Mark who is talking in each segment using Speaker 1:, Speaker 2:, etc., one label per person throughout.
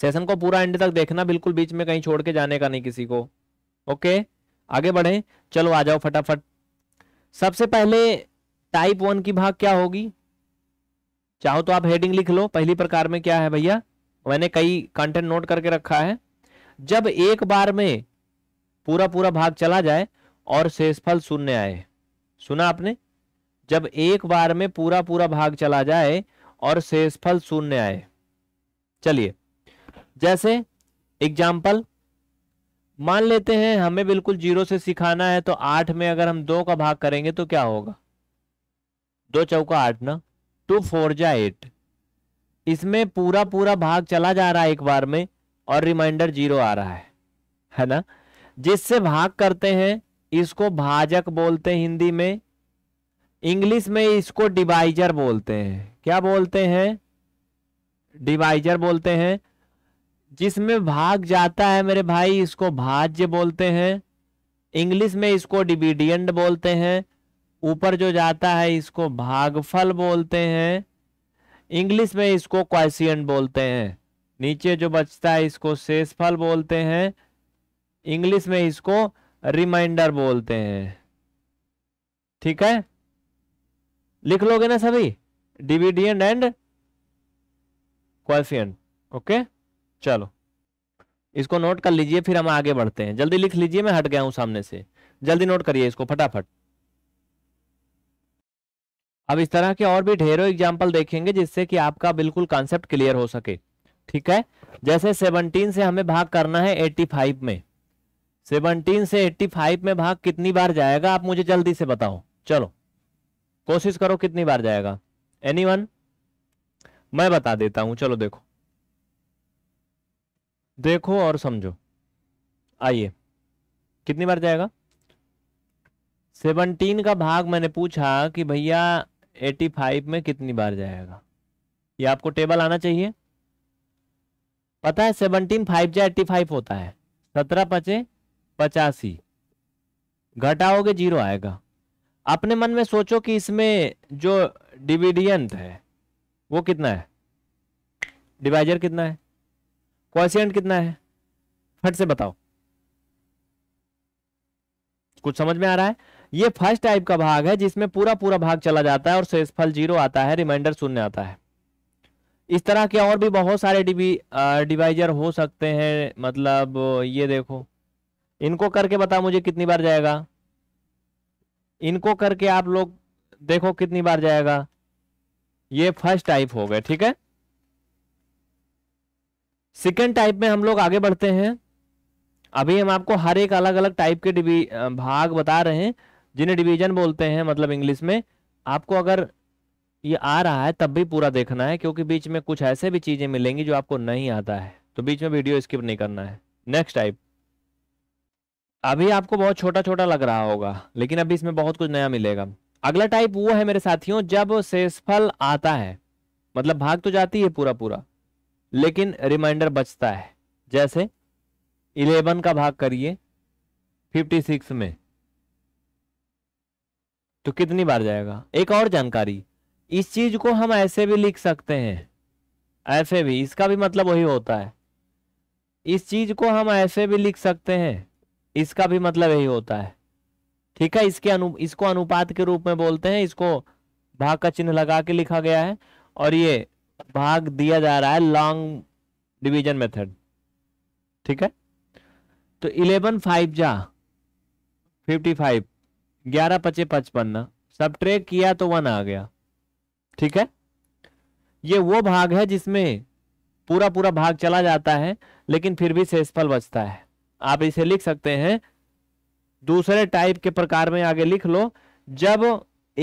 Speaker 1: Session को पूरा and तक देखना बिल्कुल बीच में कहीं छोड़ के जाने का नहीं किसी को ओके आगे बढ़े चलो आ जाओ फटाफट सबसे पहले टाइप वन की भाग क्या होगी चाहो तो आप हेडिंग लिख लो पहली प्रकार में क्या है भैया मैंने कई कंटेंट नोट करके रखा है जब एक बार में पूरा पूरा भाग चला जाए और शेषफल शून्य आए सुना आपने जब एक बार में पूरा पूरा भाग चला जाए और शेषफल शून्य आए चलिए जैसे एग्जाम्पल मान लेते हैं हमें बिल्कुल जीरो से सिखाना है तो आठ में अगर हम दो का भाग करेंगे तो क्या होगा दो चौका आठ ना टू फोर जा एट इसमें पूरा पूरा भाग चला जा रहा है एक बार में और रिमाइंडर जीरो आ रहा है है ना जिससे भाग करते हैं इसको भाजक बोलते हैं हिंदी में इंग्लिश में इसको डिवाइजर बोलते हैं क्या बोलते हैं डिवाइजर बोलते हैं जिसमें भाग जाता है मेरे भाई इसको भाज्य बोलते हैं इंग्लिश में इसको डिविडियंड बोलते हैं ऊपर जो जाता है इसको भागफल बोलते हैं इंग्लिश में इसको क्वेश्चन बोलते हैं नीचे जो बचता है इसको शेषफल बोलते हैं इंग्लिश में इसको रिमाइंडर बोलते हैं ठीक है लिख लोगे ना सभी डिविडियंट एंड क्वेश्चन ओके चलो इसको नोट कर लीजिए फिर हम आगे बढ़ते हैं जल्दी लिख लीजिए मैं हट गया हूं सामने से जल्दी नोट करिए इसको फटाफट अब इस तरह के और भी ढेरों एग्जाम्पल देखेंगे जिससे कि आपका बिल्कुल कॉन्सेप्ट क्लियर हो सके ठीक है जैसे 17 से हमें भाग करना है 85 में 17 से 85 में भाग कितनी बार जाएगा आप मुझे जल्दी से बताओ चलो कोशिश करो कितनी बार जाएगा एनीवन मैं बता देता हूं चलो देखो देखो और समझो आइए कितनी बार जाएगा सेवनटीन का भाग मैंने पूछा कि भैया एटी फाइव में कितनी बार जाएगा ये आपको टेबल आना चाहिए पता है सेवनटीन फाइव जा एट्टी फाइव होता है सत्रह पचे पचासी घटाओगे जीरो आएगा अपने मन में सोचो कि इसमें जो डिविडियंट है वो कितना है डिवाइजर कितना है क्वाशियंट कितना है फट से बताओ कुछ समझ में आ रहा है ये फर्स्ट टाइप का भाग है जिसमें पूरा पूरा भाग चला जाता है और शेषफल जीरो आता है रिमाइंडर शून्य आता है इस तरह के और भी बहुत सारे डिवी डिवाइजर हो सकते हैं मतलब ये देखो इनको करके बता मुझे कितनी बार जाएगा इनको करके आप लोग देखो कितनी बार जाएगा ये फर्स्ट टाइप हो गए ठीक है सेकेंड टाइप में हम लोग आगे बढ़ते हैं अभी हम आपको हर एक अलग अलग टाइप के डिवी भाग बता रहे हैं जिन्हें डिवीजन बोलते हैं मतलब इंग्लिश में आपको अगर ये आ रहा है तब भी पूरा देखना है क्योंकि बीच में कुछ ऐसे भी चीज़ें मिलेंगी जो आपको नहीं आता है तो बीच में वीडियो स्किप नहीं करना है नेक्स्ट टाइप अभी आपको बहुत छोटा छोटा लग रहा होगा लेकिन अभी इसमें बहुत कुछ नया मिलेगा अगला टाइप वो है मेरे साथियों जब शेषफल आता है मतलब भाग तो जाती है पूरा पूरा लेकिन रिमाइंडर बचता है जैसे इलेवन का भाग करिए फिफ्टी सिक्स में तो कितनी बार जाएगा एक और जानकारी इस चीज को हम ऐसे भी लिख सकते हैं ऐसे भी इसका भी मतलब वही होता है इस चीज को हम ऐसे भी लिख सकते हैं इसका भी मतलब यही होता है ठीक है इसके अनु इसको अनुपात के रूप में बोलते हैं इसको भाग का चिन्ह लगा के लिखा गया है और ये भाग दिया जा रहा है लॉन्ग डिवीजन मेथड ठीक है तो इलेवन फाइव जा फिफ्टी फाइव ग्यारह पचे पचपन सब ट्रेक किया तो वन आ गया ठीक है ये वो भाग है जिसमें पूरा पूरा भाग चला जाता है लेकिन फिर भी शेषफल बचता है आप इसे लिख सकते हैं दूसरे टाइप के प्रकार में आगे लिख लो जब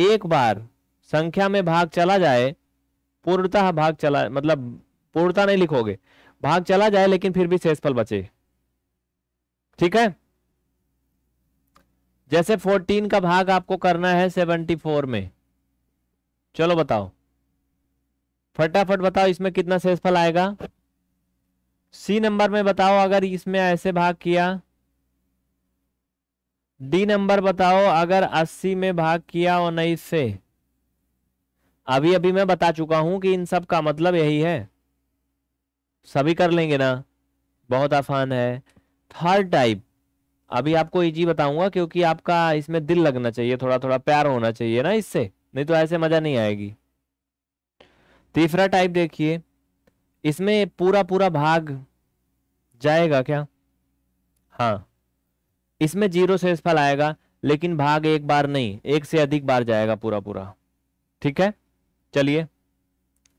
Speaker 1: एक बार संख्या में भाग चला जाए पूर्णतः भाग चला मतलब पूर्णता नहीं लिखोगे भाग चला जाए लेकिन फिर भी शेषफल बचे ठीक है जैसे 14 का भाग आपको करना है 74 में चलो बताओ फटाफट बताओ इसमें कितना शेषफल आएगा सी नंबर में बताओ अगर इसमें ऐसे भाग किया डी नंबर बताओ अगर 80 में भाग किया उन्नीस से अभी अभी मैं बता चुका हूं कि इन सब का मतलब यही है सभी कर लेंगे ना बहुत आसान है थर्ड टाइप अभी आपको इजी बताऊंगा क्योंकि आपका इसमें दिल लगना चाहिए थोड़ा थोड़ा प्यार होना चाहिए ना इससे नहीं तो ऐसे मजा नहीं आएगी तीसरा टाइप देखिए इसमें पूरा पूरा भाग जाएगा क्या हाँ इसमें जीरो शेषफल आएगा लेकिन भाग एक बार नहीं एक से अधिक बार जाएगा पूरा पूरा ठीक है चलिए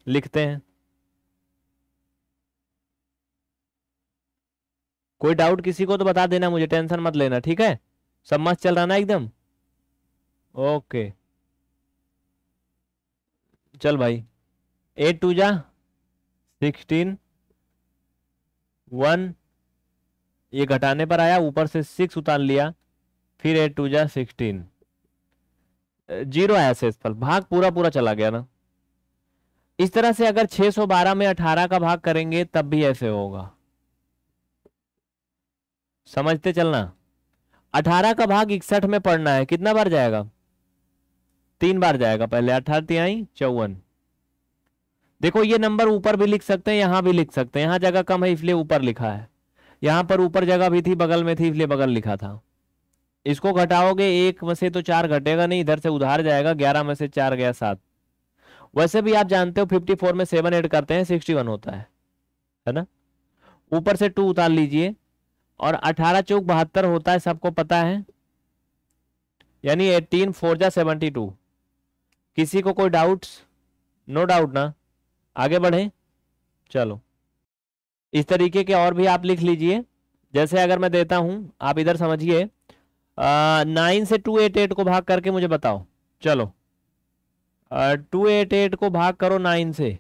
Speaker 1: लिखते हैं कोई डाउट किसी को तो बता देना मुझे टेंशन मत लेना ठीक है सब मस्त चल रहा ना एकदम ओके चल भाई एट टू जा सिक्सटीन वन ये घटाने पर आया ऊपर से सिक्स उतार लिया फिर एट टू जा सिक्सटीन जीरो आया से भाग पूरा पूरा चला गया ना इस तरह से अगर 612 में 18 का भाग करेंगे तब भी ऐसे होगा समझते चलना 18 का भाग इकसठ में पढ़ना है कितना बार जाएगा तीन बार जाएगा पहले अठारह आई चौवन देखो ये नंबर ऊपर भी लिख सकते हैं यहां भी लिख सकते हैं यहां जगह कम है इसलिए ऊपर लिखा है यहां पर ऊपर जगह भी थी बगल में थी इसलिए बगल लिखा था इसको घटाओगे एक में से तो चार घटेगा नहीं इधर से उधार जाएगा ग्यारह में से चार गया सात वैसे भी आप जानते हो 54 में सेवन एड करते हैं 61 होता है है ना ऊपर से टू उतार लीजिए और 18 चौक बहत्तर होता है सबको पता है यानी 18 फोर जा सेवेंटी टू किसी को कोई डाउट्स नो डाउट ना आगे बढ़े चलो इस तरीके के और भी आप लिख लीजिए जैसे अगर मैं देता हूं आप इधर समझिए नाइन से टू एट एट को भाग करके मुझे बताओ चलो टू एट एट को भाग करो नाइन से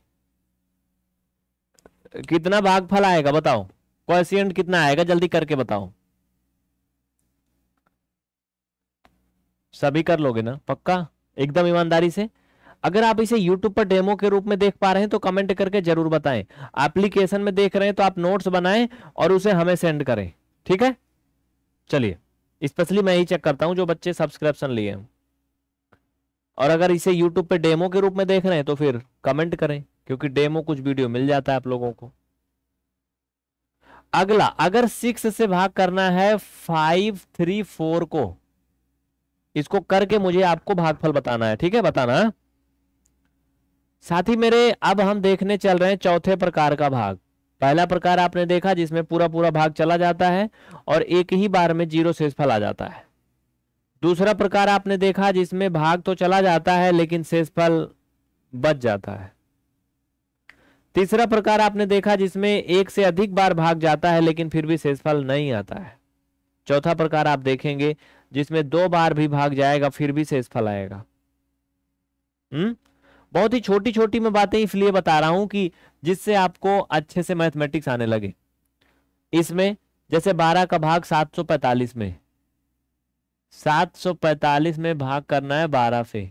Speaker 1: कितना भाग फल आएगा बताओ क्वेश्चन कितना आएगा जल्दी करके बताओ सभी कर लोगे ना पक्का एकदम ईमानदारी से अगर आप इसे YouTube पर डेमो के रूप में देख पा रहे हैं तो कमेंट करके जरूर बताएं एप्लीकेशन में देख रहे हैं तो आप नोट्स बनाएं और उसे हमें सेंड करें ठीक है चलिए स्पेशली मैं ही चेक करता हूं जो बच्चे सब्सक्रिप्शन लिए हैं और अगर इसे यूट्यूब पे डेमो के रूप में देख रहे हैं तो फिर कमेंट करें क्योंकि डेमो कुछ वीडियो मिल जाता है आप लोगों को अगला अगर सिक्स से भाग करना है फाइव थ्री फोर को इसको करके मुझे आपको भागफल बताना है ठीक है बताना साथ ही मेरे अब हम देखने चल रहे हैं चौथे प्रकार का भाग पहला प्रकार आपने देखा जिसमें पूरा पूरा भाग चला जाता है और एक ही बार में जीरो शेषफल आ जाता है दूसरा प्रकार आपने देखा जिसमें भाग तो चला जाता है लेकिन शेषफल बच जाता है तीसरा प्रकार आपने देखा जिसमें एक से अधिक बार भाग जाता है लेकिन फिर भी शेषफल नहीं आता है चौथा प्रकार आप देखेंगे जिसमें दो बार भी भाग जाएगा फिर भी शेषफल आएगा हम्म बहुत ही छोटी छोटी मैं बातें इसलिए बता रहा हूं कि जिससे आपको अच्छे से मैथमेटिक्स आने लगे इसमें जैसे बारह का भाग सात सौ पैतालीस में 745 में भाग करना है 12 से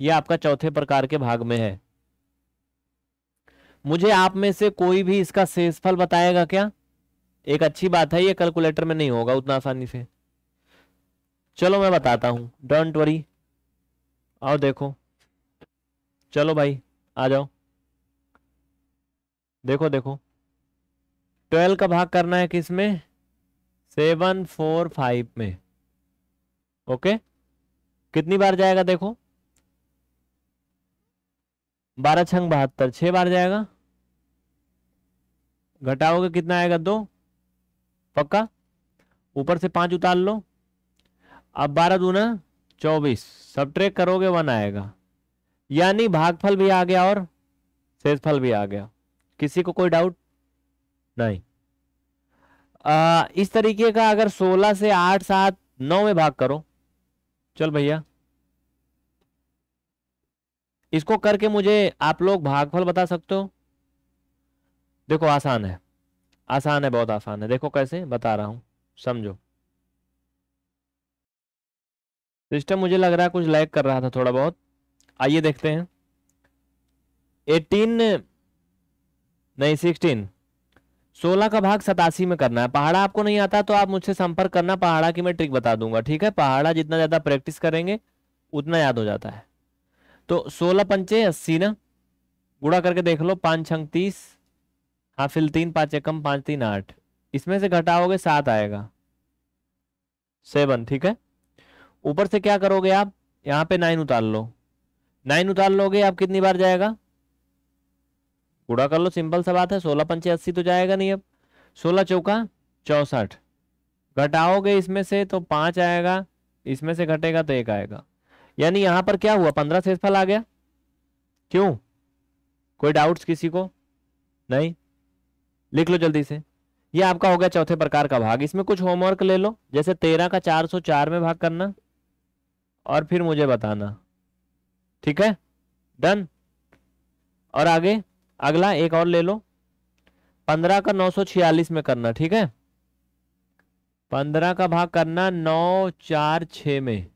Speaker 1: ये आपका चौथे प्रकार के भाग में है मुझे आप में से कोई भी इसका शेषफल बताएगा क्या एक अच्छी बात है ये कैलकुलेटर में नहीं होगा उतना आसानी से चलो मैं बताता हूं डोंट वरी आओ देखो चलो भाई आ जाओ देखो देखो ट्वेल्व का भाग करना है किस में सेवन फोर फाइव में ओके कितनी बार जाएगा देखो बारह छंग बहत्तर छह बार जाएगा घटाओगे कितना आएगा दो पक्का ऊपर से पांच उतार लो अब बारह दूना चौबीस सब ट्रेक करोगे वन आएगा यानी भागफल भी आ गया और शेषफल भी आ गया किसी को कोई डाउट नहीं आ, इस तरीके का अगर 16 से 8 सात 9 में भाग करो चल भैया इसको करके मुझे आप लोग भागफल बता सकते हो देखो आसान है आसान है बहुत आसान है देखो कैसे बता रहा हूं समझो सिस्टम मुझे लग रहा है कुछ लैग कर रहा था थोड़ा बहुत आइए देखते हैं एटीन नहीं सिक्सटीन सोलह का भाग सतासी में करना है पहाड़ा आपको नहीं आता तो आप मुझसे संपर्क करना पहाड़ा की मैं ट्रिक बता दूंगा ठीक है पहाड़ा जितना ज़्यादा प्रैक्टिस करेंगे उतना याद हो जाता है तो सोलह पंचे अस्सी ना गुड़ा करके देख लो पांच छंग तीस हाफिल तीन पांच एकम पांच तीन आठ इसमें से घटाओगे सात आएगा सेवन ठीक है ऊपर से क्या करोगे आप यहाँ पे नाइन उतार लो नाइन उतार लोगे आप कितनी बार जाएगा पूरा कर लो सिंपल सा बात है सोलह पंचे अस्सी तो जाएगा नहीं अब सोलह चौका चौसठ घटाओगे इसमें से तो पांच आएगा इसमें से घटेगा तो एक आएगा यानी यहां पर क्या हुआ पंद्रह शेषफल आ गया क्यों कोई डाउट्स किसी को नहीं लिख लो जल्दी से ये आपका हो गया चौथे प्रकार का भाग इसमें कुछ होमवर्क ले लो जैसे तेरह का चार सौ चार में भाग करना और फिर मुझे बताना ठीक है डन और आगे अगला एक और ले लो पंद्रह का नौ सौ छियालीस में करना ठीक है पंद्रह का भाग करना नौ चार छ में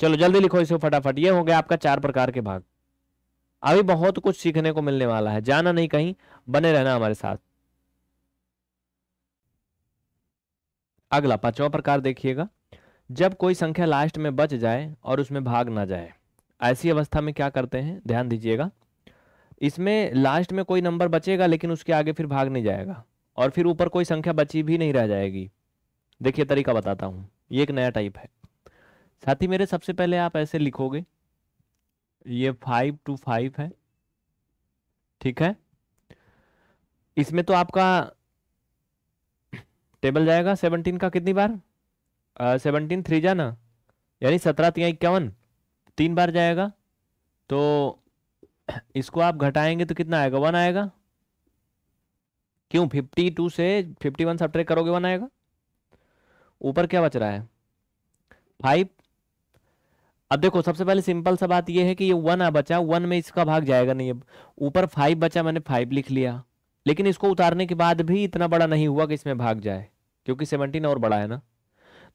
Speaker 1: चलो जल्दी लिखो इसे फटाफट ये हो गया आपका चार प्रकार के भाग अभी बहुत कुछ सीखने को मिलने वाला है जाना नहीं कहीं बने रहना हमारे साथ अगला पांचवा प्रकार देखिएगा जब कोई संख्या लास्ट में बच जाए और उसमें भाग ना जाए ऐसी अवस्था में क्या करते हैं ध्यान दीजिएगा इसमें लास्ट में कोई नंबर बचेगा लेकिन उसके आगे फिर भाग नहीं जाएगा और फिर ऊपर कोई संख्या बची भी नहीं रह जाएगी देखिए तरीका बताता हूँ ये एक नया टाइप है साथ ही मेरे सबसे पहले आप ऐसे लिखोगे ये फाइव टू फाइव है ठीक है इसमें तो आपका टेबल जाएगा सेवनटीन का कितनी बार सेवनटीन थ्री जाना यानी सत्रह तीन इक्यावन तीन बार जाएगा तो इसको आप घटाएंगे तो कितना आएगा वन आएगा क्यों फिफ्टी टू से फिफ्टी वन सब्ट्रैक करोगे वन आएगा ऊपर क्या बच रहा है फाइव अब देखो सबसे पहले सिंपल सा बात यह है कि ये वन आ बचा वन में इसका भाग जाएगा नहीं अब ऊपर फाइव बचा मैंने फाइव लिख लिया लेकिन इसको उतारने के बाद भी इतना बड़ा नहीं हुआ कि इसमें भाग जाए क्योंकि सेवनटीन और बड़ा है ना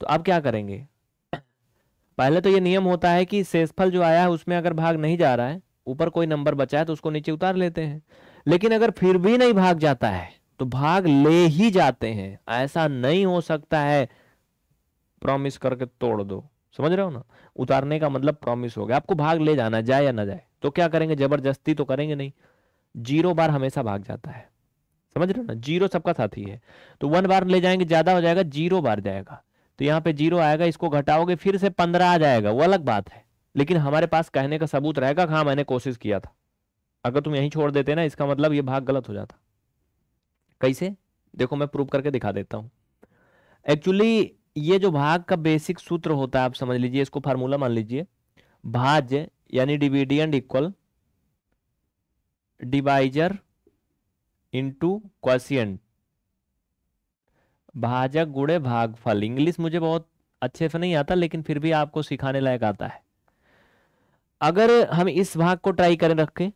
Speaker 1: तो अब क्या करेंगे पहले तो ये नियम होता है कि शेषफल जो आया है उसमें अगर भाग नहीं जा रहा है ऊपर कोई नंबर बचा है तो उसको नीचे उतार लेते हैं लेकिन अगर फिर भी नहीं भाग जाता है तो भाग ले ही जाते हैं ऐसा नहीं हो सकता है प्रॉमिस करके तोड़ दो समझ रहे हो ना उतारने का मतलब प्रॉमिस हो गया आपको भाग ले जाना जाए या ना जाए तो क्या करेंगे जबरदस्ती तो करेंगे नहीं जीरो बार हमेशा भाग जाता है समझ रहे हो ना जीरो सबका साथी है तो वन बार ले जाएंगे ज्यादा हो जाएगा जीरो बार जाएगा तो यहाँ पे जीरो आएगा इसको घटाओगे फिर से पंद्रह आ जाएगा वो अलग बात है लेकिन हमारे पास कहने का सबूत रहेगा हाँ मैंने कोशिश किया था अगर तुम यही छोड़ देते ना इसका मतलब ये भाग गलत हो जाता कैसे देखो मैं प्रूव करके दिखा देता हूं एक्चुअली ये जो भाग का बेसिक सूत्र होता है आप समझ लीजिए इसको फार्मूला मान लीजिए भाज्य यानी dividend equal divisor into quotient भाजक गुड़े भागफल इंग्लिश मुझे बहुत अच्छे से नहीं आता लेकिन फिर भी आपको सिखाने लायक आता है अगर हम इस भाग को ट्राई करें रख के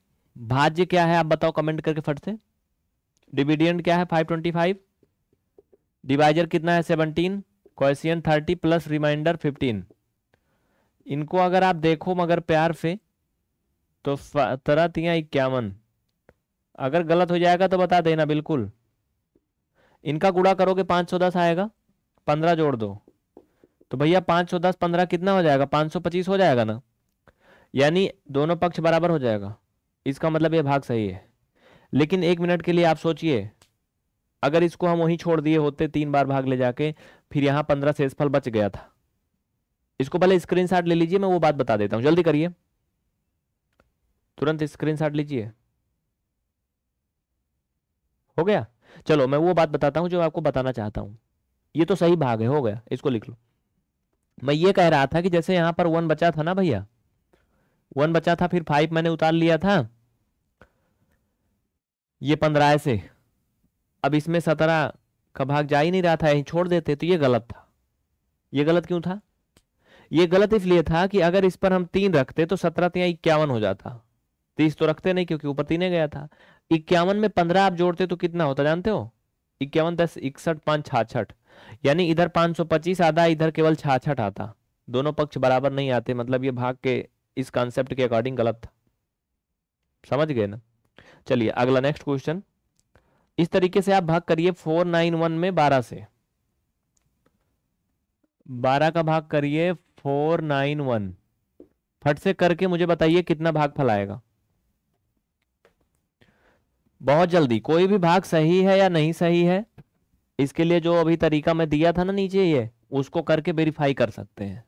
Speaker 1: भाज्य क्या है आप बताओ कमेंट करके फट से डिविडियंट क्या है फाइव ट्वेंटी फाइव डिवाइजर कितना है seventeen question thirty plus reminder fifteen इनको अगर आप देखो मगर प्यार से तो तरह तिया इक्यावन अगर गलत हो जाएगा तो बता देना बिल्कुल इनका गुड़ा करोगे पाँच सौ दस आएगा पंद्रह जोड़ दो तो भैया पाँच सौ दस पंद्रह कितना हो जाएगा पाँच सौ पच्चीस हो जाएगा ना यानी दोनों पक्ष बराबर हो जाएगा इसका मतलब ये भाग सही है लेकिन एक मिनट के लिए आप सोचिए अगर इसको हम वहीं छोड़ दिए होते तीन बार भाग ले जाके फिर यहां पंद्रह फल बच गया था इसको पहले स्क्रीनशॉट ले लीजिए मैं वो बात बता देता हूँ जल्दी करिए तुरंत स्क्रीनशॉट लीजिए हो गया चलो मैं वो बात बताता हूं जो आपको बताना चाहता हूँ ये तो सही भाग है हो गया इसको लिख लो मैं ये कह रहा था कि जैसे यहां पर वन बचा था ना भैया वन बचा था फिर फाइव मैंने उतार लिया था ये पंद्रह से अब इसमें सत्रह का भाग जा ही नहीं रहा था यहीं छोड़ देते तो ये गलत था ये गलत क्यों था ये गलत इसलिए था कि अगर इस पर हम तीन रखते तो सत्रह तीन इक्यावन हो जाता तीस तो रखते नहीं क्योंकि ऊपर तीन गया था इक्यावन में पंद्रह आप जोड़ते तो कितना होता जानते हो इक्यावन दस इकसठ पांच छाछठ यानी इधर पांच सौ पच्चीस आधा इधर केवल छाछठ आता दोनों पक्ष बराबर नहीं आते मतलब ये भाग के इस कॉन्सेप्ट के अकॉर्डिंग गलत था समझ गए ना चलिए अगला नेक्स्ट क्वेश्चन इस तरीके से आप भाग करिए फोर नाइन वन में बारह से बारह का भाग करिए फोर नाइन वन फट से करके मुझे बताइए कितना भाग फैलाएगा बहुत जल्दी कोई भी भाग सही है या नहीं सही है इसके लिए जो अभी तरीका मैं दिया था ना नीचे ये उसको करके वेरीफाई कर सकते हैं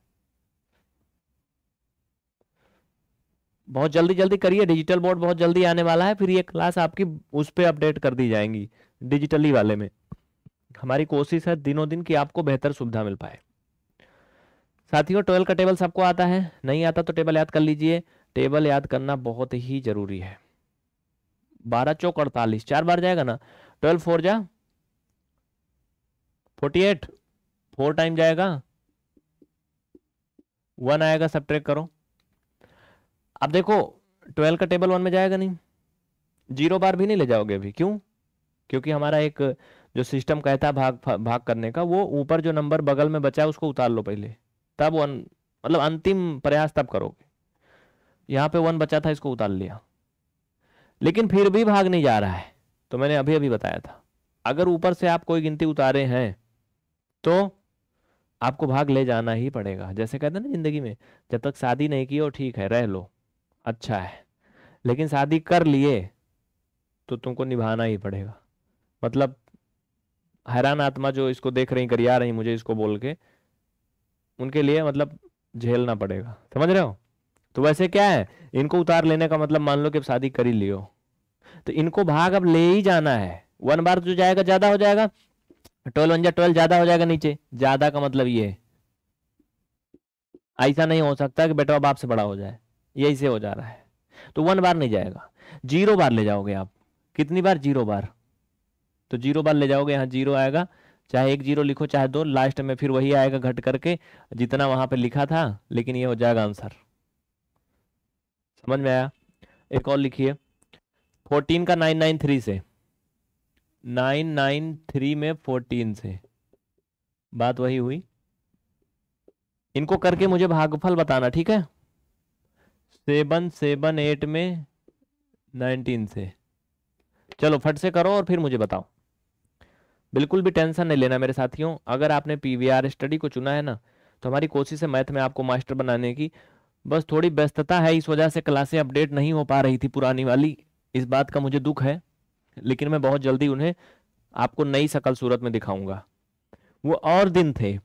Speaker 1: बहुत जल्दी जल्दी करिए डिजिटल बोर्ड बहुत जल्दी आने वाला है फिर ये क्लास आपकी उस पर अपडेट कर दी जाएंगी डिजिटली वाले में हमारी कोशिश है दिनों दिन की आपको बेहतर सुविधा मिल पाए साथियों ट्वेल्व का टेबल सबको आता है नहीं आता तो टेबल याद कर लीजिए टेबल याद करना बहुत ही जरूरी है बारह चौक अड़तालीस चार बार जाएगा ना ट्वेल्व फोर जा फोर्टी एट फोर टाइम जाएगा वन आएगा सब ट्रेक करो अब देखो ट्वेल्व का टेबल वन में जाएगा नहीं जीरो बार भी नहीं ले जाओगे अभी क्यों क्योंकि हमारा एक जो सिस्टम कहता है भाग भाग करने का वो ऊपर जो नंबर बगल में बचा है उसको उतार लो पहले तब वन मतलब अंतिम प्रयास तब करोगे यहाँ पे वन बचा था इसको उतार लिया लेकिन फिर भी भाग नहीं जा रहा है तो मैंने अभी अभी बताया था अगर ऊपर से आप कोई गिनती उतारे हैं तो आपको भाग ले जाना ही पड़ेगा जैसे कहते हैं ना जिंदगी में जब तक शादी नहीं की हो ठीक है रह लो अच्छा है लेकिन शादी कर लिए तो तुमको निभाना ही पड़ेगा मतलब हैरान आत्मा जो इसको देख रही कर आ रही मुझे इसको बोल के उनके लिए मतलब झेलना पड़ेगा समझ रहे हो तो वैसे क्या है इनको उतार लेने का मतलब मान लो कि शादी कर ही लियो तो इनको भाग अब ले ही जाना है वन बार जो तो जाएगा ज्यादा हो जाएगा ट्वेल्व वन जा ट्वेल्व ज्यादा हो जाएगा नीचे ज्यादा का मतलब ये ऐसा नहीं हो सकता कि बेटा बाप से बड़ा हो जाए यही से हो जा रहा है तो वन बार नहीं जाएगा जीरो बार ले जाओगे आप कितनी बार जीरो बार तो जीरो बार ले जाओगे यहाँ जीरो आएगा चाहे एक जीरो लिखो चाहे दो लास्ट में फिर वही आएगा घट करके जितना वहां पर लिखा था लेकिन ये हो जाएगा आंसर समझ में आया एक और लिखिए फोर्टीन का नाइन नाइन थ्री से नाइन नाइन थ्री में फोर्टीन से बात वही हुई इनको करके मुझे भागफल बताना ठीक है सेवन सेवन एट में नाइनटीन से चलो फट से करो और फिर मुझे बताओ बिल्कुल भी टेंशन नहीं लेना मेरे साथियों अगर आपने पीवीआर स्टडी को चुना है ना तो हमारी कोशिश है मैथ में आपको मास्टर बनाने की बस थोड़ी व्यस्तता है इस वजह से क्लासें अपडेट नहीं हो पा रही थी पुरानी वाली इस बात का मुझे दुख है लेकिन मैं बहुत जल्दी उन्हें आपको नई सकल सूरत में दिखाऊंगा वो और दिन थे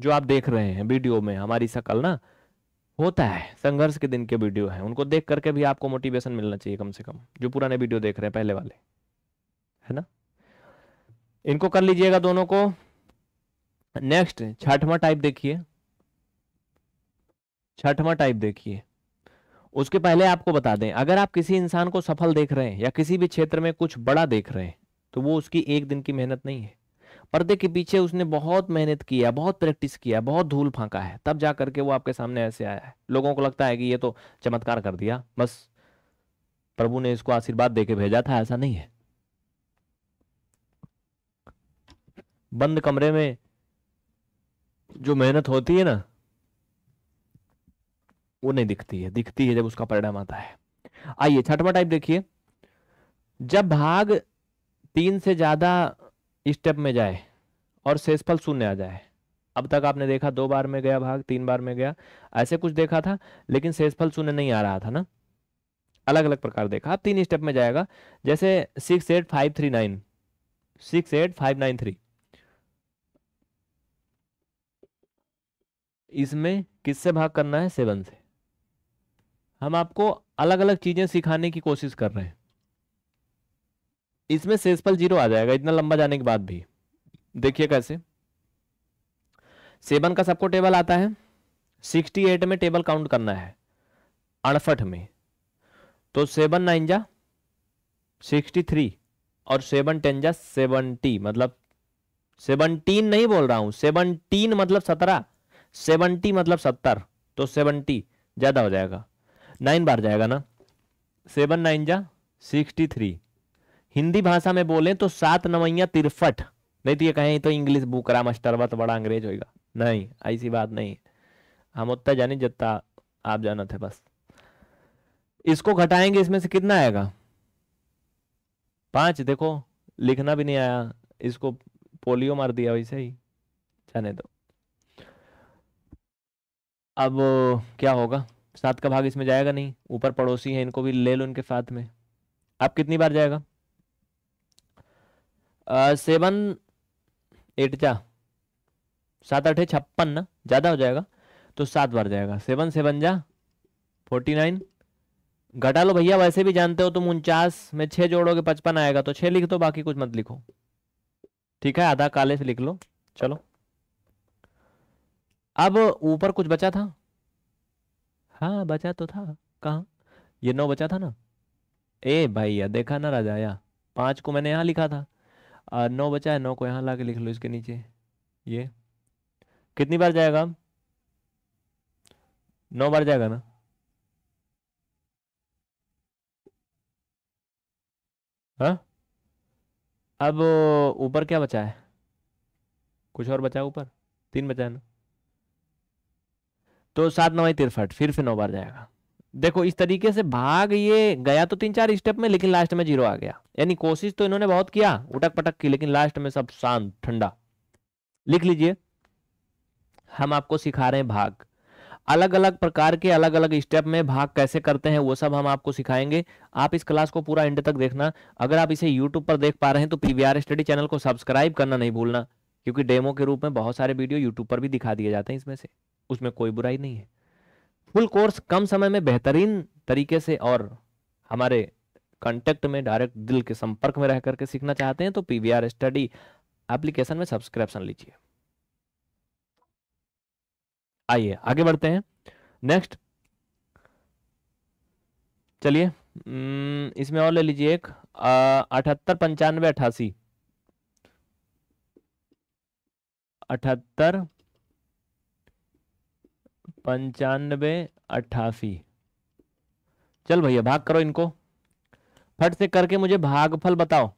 Speaker 1: जो आप देख रहे हैं वीडियो में हमारी सकल ना होता है संघर्ष के दिन के वीडियो है उनको देख करके भी आपको मोटिवेशन मिलना चाहिए कम से कम जो पुराने वीडियो देख रहे हैं पहले वाले है ना इनको कर लीजिएगा दोनों को नेक्स्ट छठवा टाइप देखिए छठवा टाइप देखिए उसके पहले आपको बता दें अगर आप किसी इंसान को सफल देख रहे हैं या किसी भी क्षेत्र में कुछ बड़ा देख रहे हैं तो वो उसकी एक दिन की मेहनत नहीं है पर्दे के पीछे उसने बहुत मेहनत किया बहुत प्रैक्टिस किया बहुत धूल फांका है तब जा करके वो आपके सामने ऐसे आया है लोगों को लगता है कि ये तो चमत्कार कर दिया बस प्रभु ने इसको आशीर्वाद देके भेजा था ऐसा नहीं है बंद कमरे में जो मेहनत होती है ना वो नहीं दिखती है दिखती है जब उसका परिणाम आता है आइए छठवा टाइप देखिए जब भाग तीन से ज्यादा स्टेप में जाए और शेषफल शून्य आ जाए अब तक आपने देखा दो बार में गया भाग तीन बार में गया ऐसे कुछ देखा था लेकिन शेषफल शून्य नहीं आ रहा था ना अलग अलग प्रकार देखा अब तीन स्टेप में जाएगा जैसे six eight five three nine six eight five nine three इसमें किससे भाग करना है सेवन से हम आपको अलग अलग चीज़ें सिखाने की कोशिश कर रहे हैं इसमें शेषफल जीरो आ जाएगा इतना लंबा जाने के बाद भी देखिए कैसे सेवन का सबको टेबल आता है सिक्सटी एट में टेबल काउंट करना है अड़सठ में तो सेवन नाइन जा सिक्सटी थ्री और सेवन टेन जा सेवनटी मतलब सेवनटीन नहीं बोल रहा हूं सेवनटीन मतलब सत्रह सेवनटी मतलब सत्तर तो सेवनटी ज़्यादा हो जाएगा नाइन बार जाएगा ना सेवन नाइन जा सिक्सटी थ्री हिंदी भाषा में बोले तो सात नवैया तिरफट नहीं तो ये कहें तो इंग्लिश बुकरा मास्टर तो बड़ा अंग्रेज होगा नहीं ऐसी बात नहीं हम उतना जाने जितना आप जाना थे बस इसको घटाएंगे इसमें से कितना आएगा पांच देखो लिखना भी नहीं आया इसको पोलियो मार दिया वैसे ही जाने दो अब क्या होगा सात का भाग इसमें जाएगा नहीं ऊपर पड़ोसी है इनको भी ले लो उनके साथ में आप कितनी बार जाएगा सेवन एट जा सात आठे छप्पन ना ज़्यादा हो जाएगा तो सात बार जाएगा सेवन सेवन जा फोर्टी नाइन घटा लो भैया वैसे भी जानते हो तुम उनचास में छह जोड़ोगे पचपन आएगा तो छह लिख दो बाकी कुछ मत लिखो ठीक है आधा काले से लिख लो चलो अब ऊपर कुछ बचा था हाँ बचा तो था कहा ये नौ बचा था ना ए भैया देखा ना राजा या पांच को मैंने यहां लिखा था और नौ बचा है नौ को यहाँ ला के लिख लो इसके नीचे ये कितनी बार जाएगा नौ बार जाएगा ना हाँ अब ऊपर क्या बचा है कुछ और बचा ऊपर तीन बचा है ना तो सात नवाई तिरफट फिर से नौ बार जाएगा देखो इस तरीके से भाग ये गया तो तीन चार स्टेप में लेकिन लास्ट में जीरो आ गया यानी कोशिश तो इन्होंने बहुत किया उटक पटक की लेकिन लास्ट में सब शांत ठंडा लिख लीजिए हम आपको सिखा रहे हैं भाग अलग अलग प्रकार के अलग अलग स्टेप में भाग कैसे करते हैं वो सब हम आपको सिखाएंगे आप इस क्लास को पूरा एंड तक देखना अगर आप इसे यूट्यूब पर देख पा रहे हैं तो पीवीआर स्टडी चैनल को सब्सक्राइब करना नहीं भूलना क्योंकि डेमो के रूप में बहुत सारे वीडियो यूट्यूब पर भी दिखा दिए जाते हैं इसमें से उसमें कोई बुराई नहीं है फुल कोर्स कम समय में बेहतरीन तरीके से और हमारे कॉन्टेक्ट में डायरेक्ट दिल के संपर्क में रह करके सीखना चाहते हैं तो पीवीआर स्टडी एप्लीकेशन में सब्सक्रिप्शन लीजिए आइए आगे बढ़ते हैं नेक्स्ट चलिए इसमें और ले लीजिए एक अठहत्तर पंचानवे अठासी अठहत्तर पंचानबे अट्ठासी चल भैया भाग करो इनको फट से करके मुझे भागफल बताओ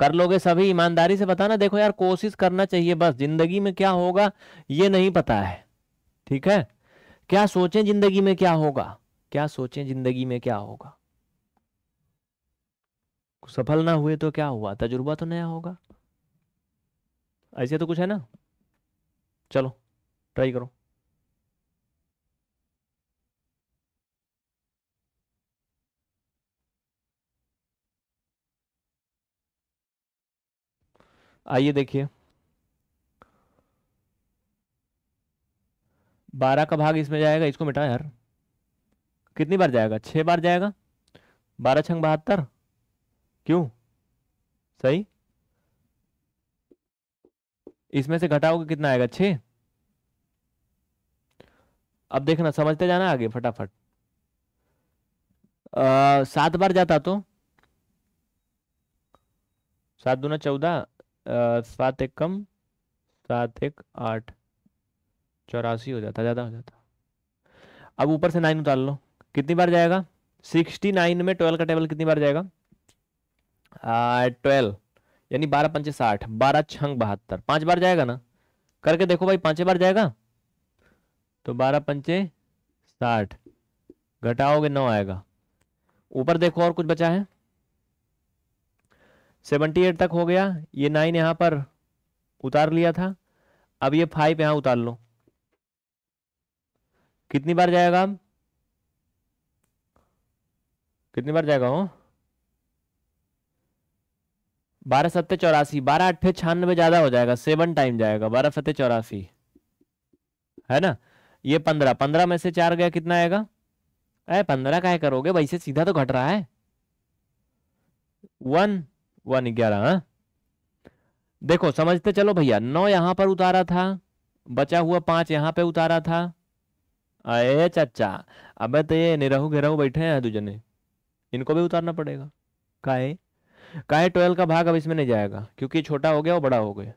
Speaker 1: कर लोगे सभी ईमानदारी से बताना देखो यार कोशिश करना चाहिए बस जिंदगी में क्या होगा ये नहीं पता है ठीक है क्या सोचें जिंदगी में क्या होगा क्या सोचें जिंदगी में क्या होगा सफल ना हुए तो क्या हुआ तजुर्बा तो नया होगा ऐसे तो कुछ है ना चलो ट्राई करो आइए देखिए बारह का भाग इसमें जाएगा इसको मिटा यार कितनी बार जाएगा छह बार जाएगा बारह छंग बहत्तर क्यों सही इसमें से घटाओगे कितना आएगा छ अब देखना समझते जाना आगे फटाफट सात बार जाता तो सात दूना चौदह सात एक कम सात एक आठ चौरासी हो जाता ज़्यादा हो जाता अब ऊपर से नाइन उतार लो कितनी बार जाएगा सिक्सटी नाइन में ट्वेल्व का टेबल कितनी बार जाएगा ट्वेल्व यानी बारह पंचे साठ बारह छंग बहत्तर पांच बार जाएगा ना करके देखो भाई पांचे बार जाएगा तो बारह पंचे साठ घटाओगे नौ आएगा ऊपर देखो और कुछ बचा है सेवनटी एट तक हो गया ये नाइन यहां पर उतार लिया था अब ये फाइव यहां उतार लो कितनी बार जाएगा अब कितनी बार जाएगा हो बारह सत्ते चौरासी बारह अट्ठे छियानवे ज्यादा हो जाएगा सेवन टाइम जाएगा बारह सत्ते चौरासी है ना ये पंद्रह पंद्रह में से चार गया कितना आएगा अरे पंद्रह का करोगे भाई से सीधा तो घट रहा है वन वन ग्यारह हाँ देखो समझते चलो भैया नौ यहां पर उतारा था बचा हुआ पांच यहां पे उतारा था अरे चचा अबे तो ये निरहू घेरा बैठे हैं दूजने इनको भी उतारना पड़ेगा का है काहे ट्वेल्व का भाग अब इसमें नहीं जाएगा क्योंकि छोटा हो गया और बड़ा हो गया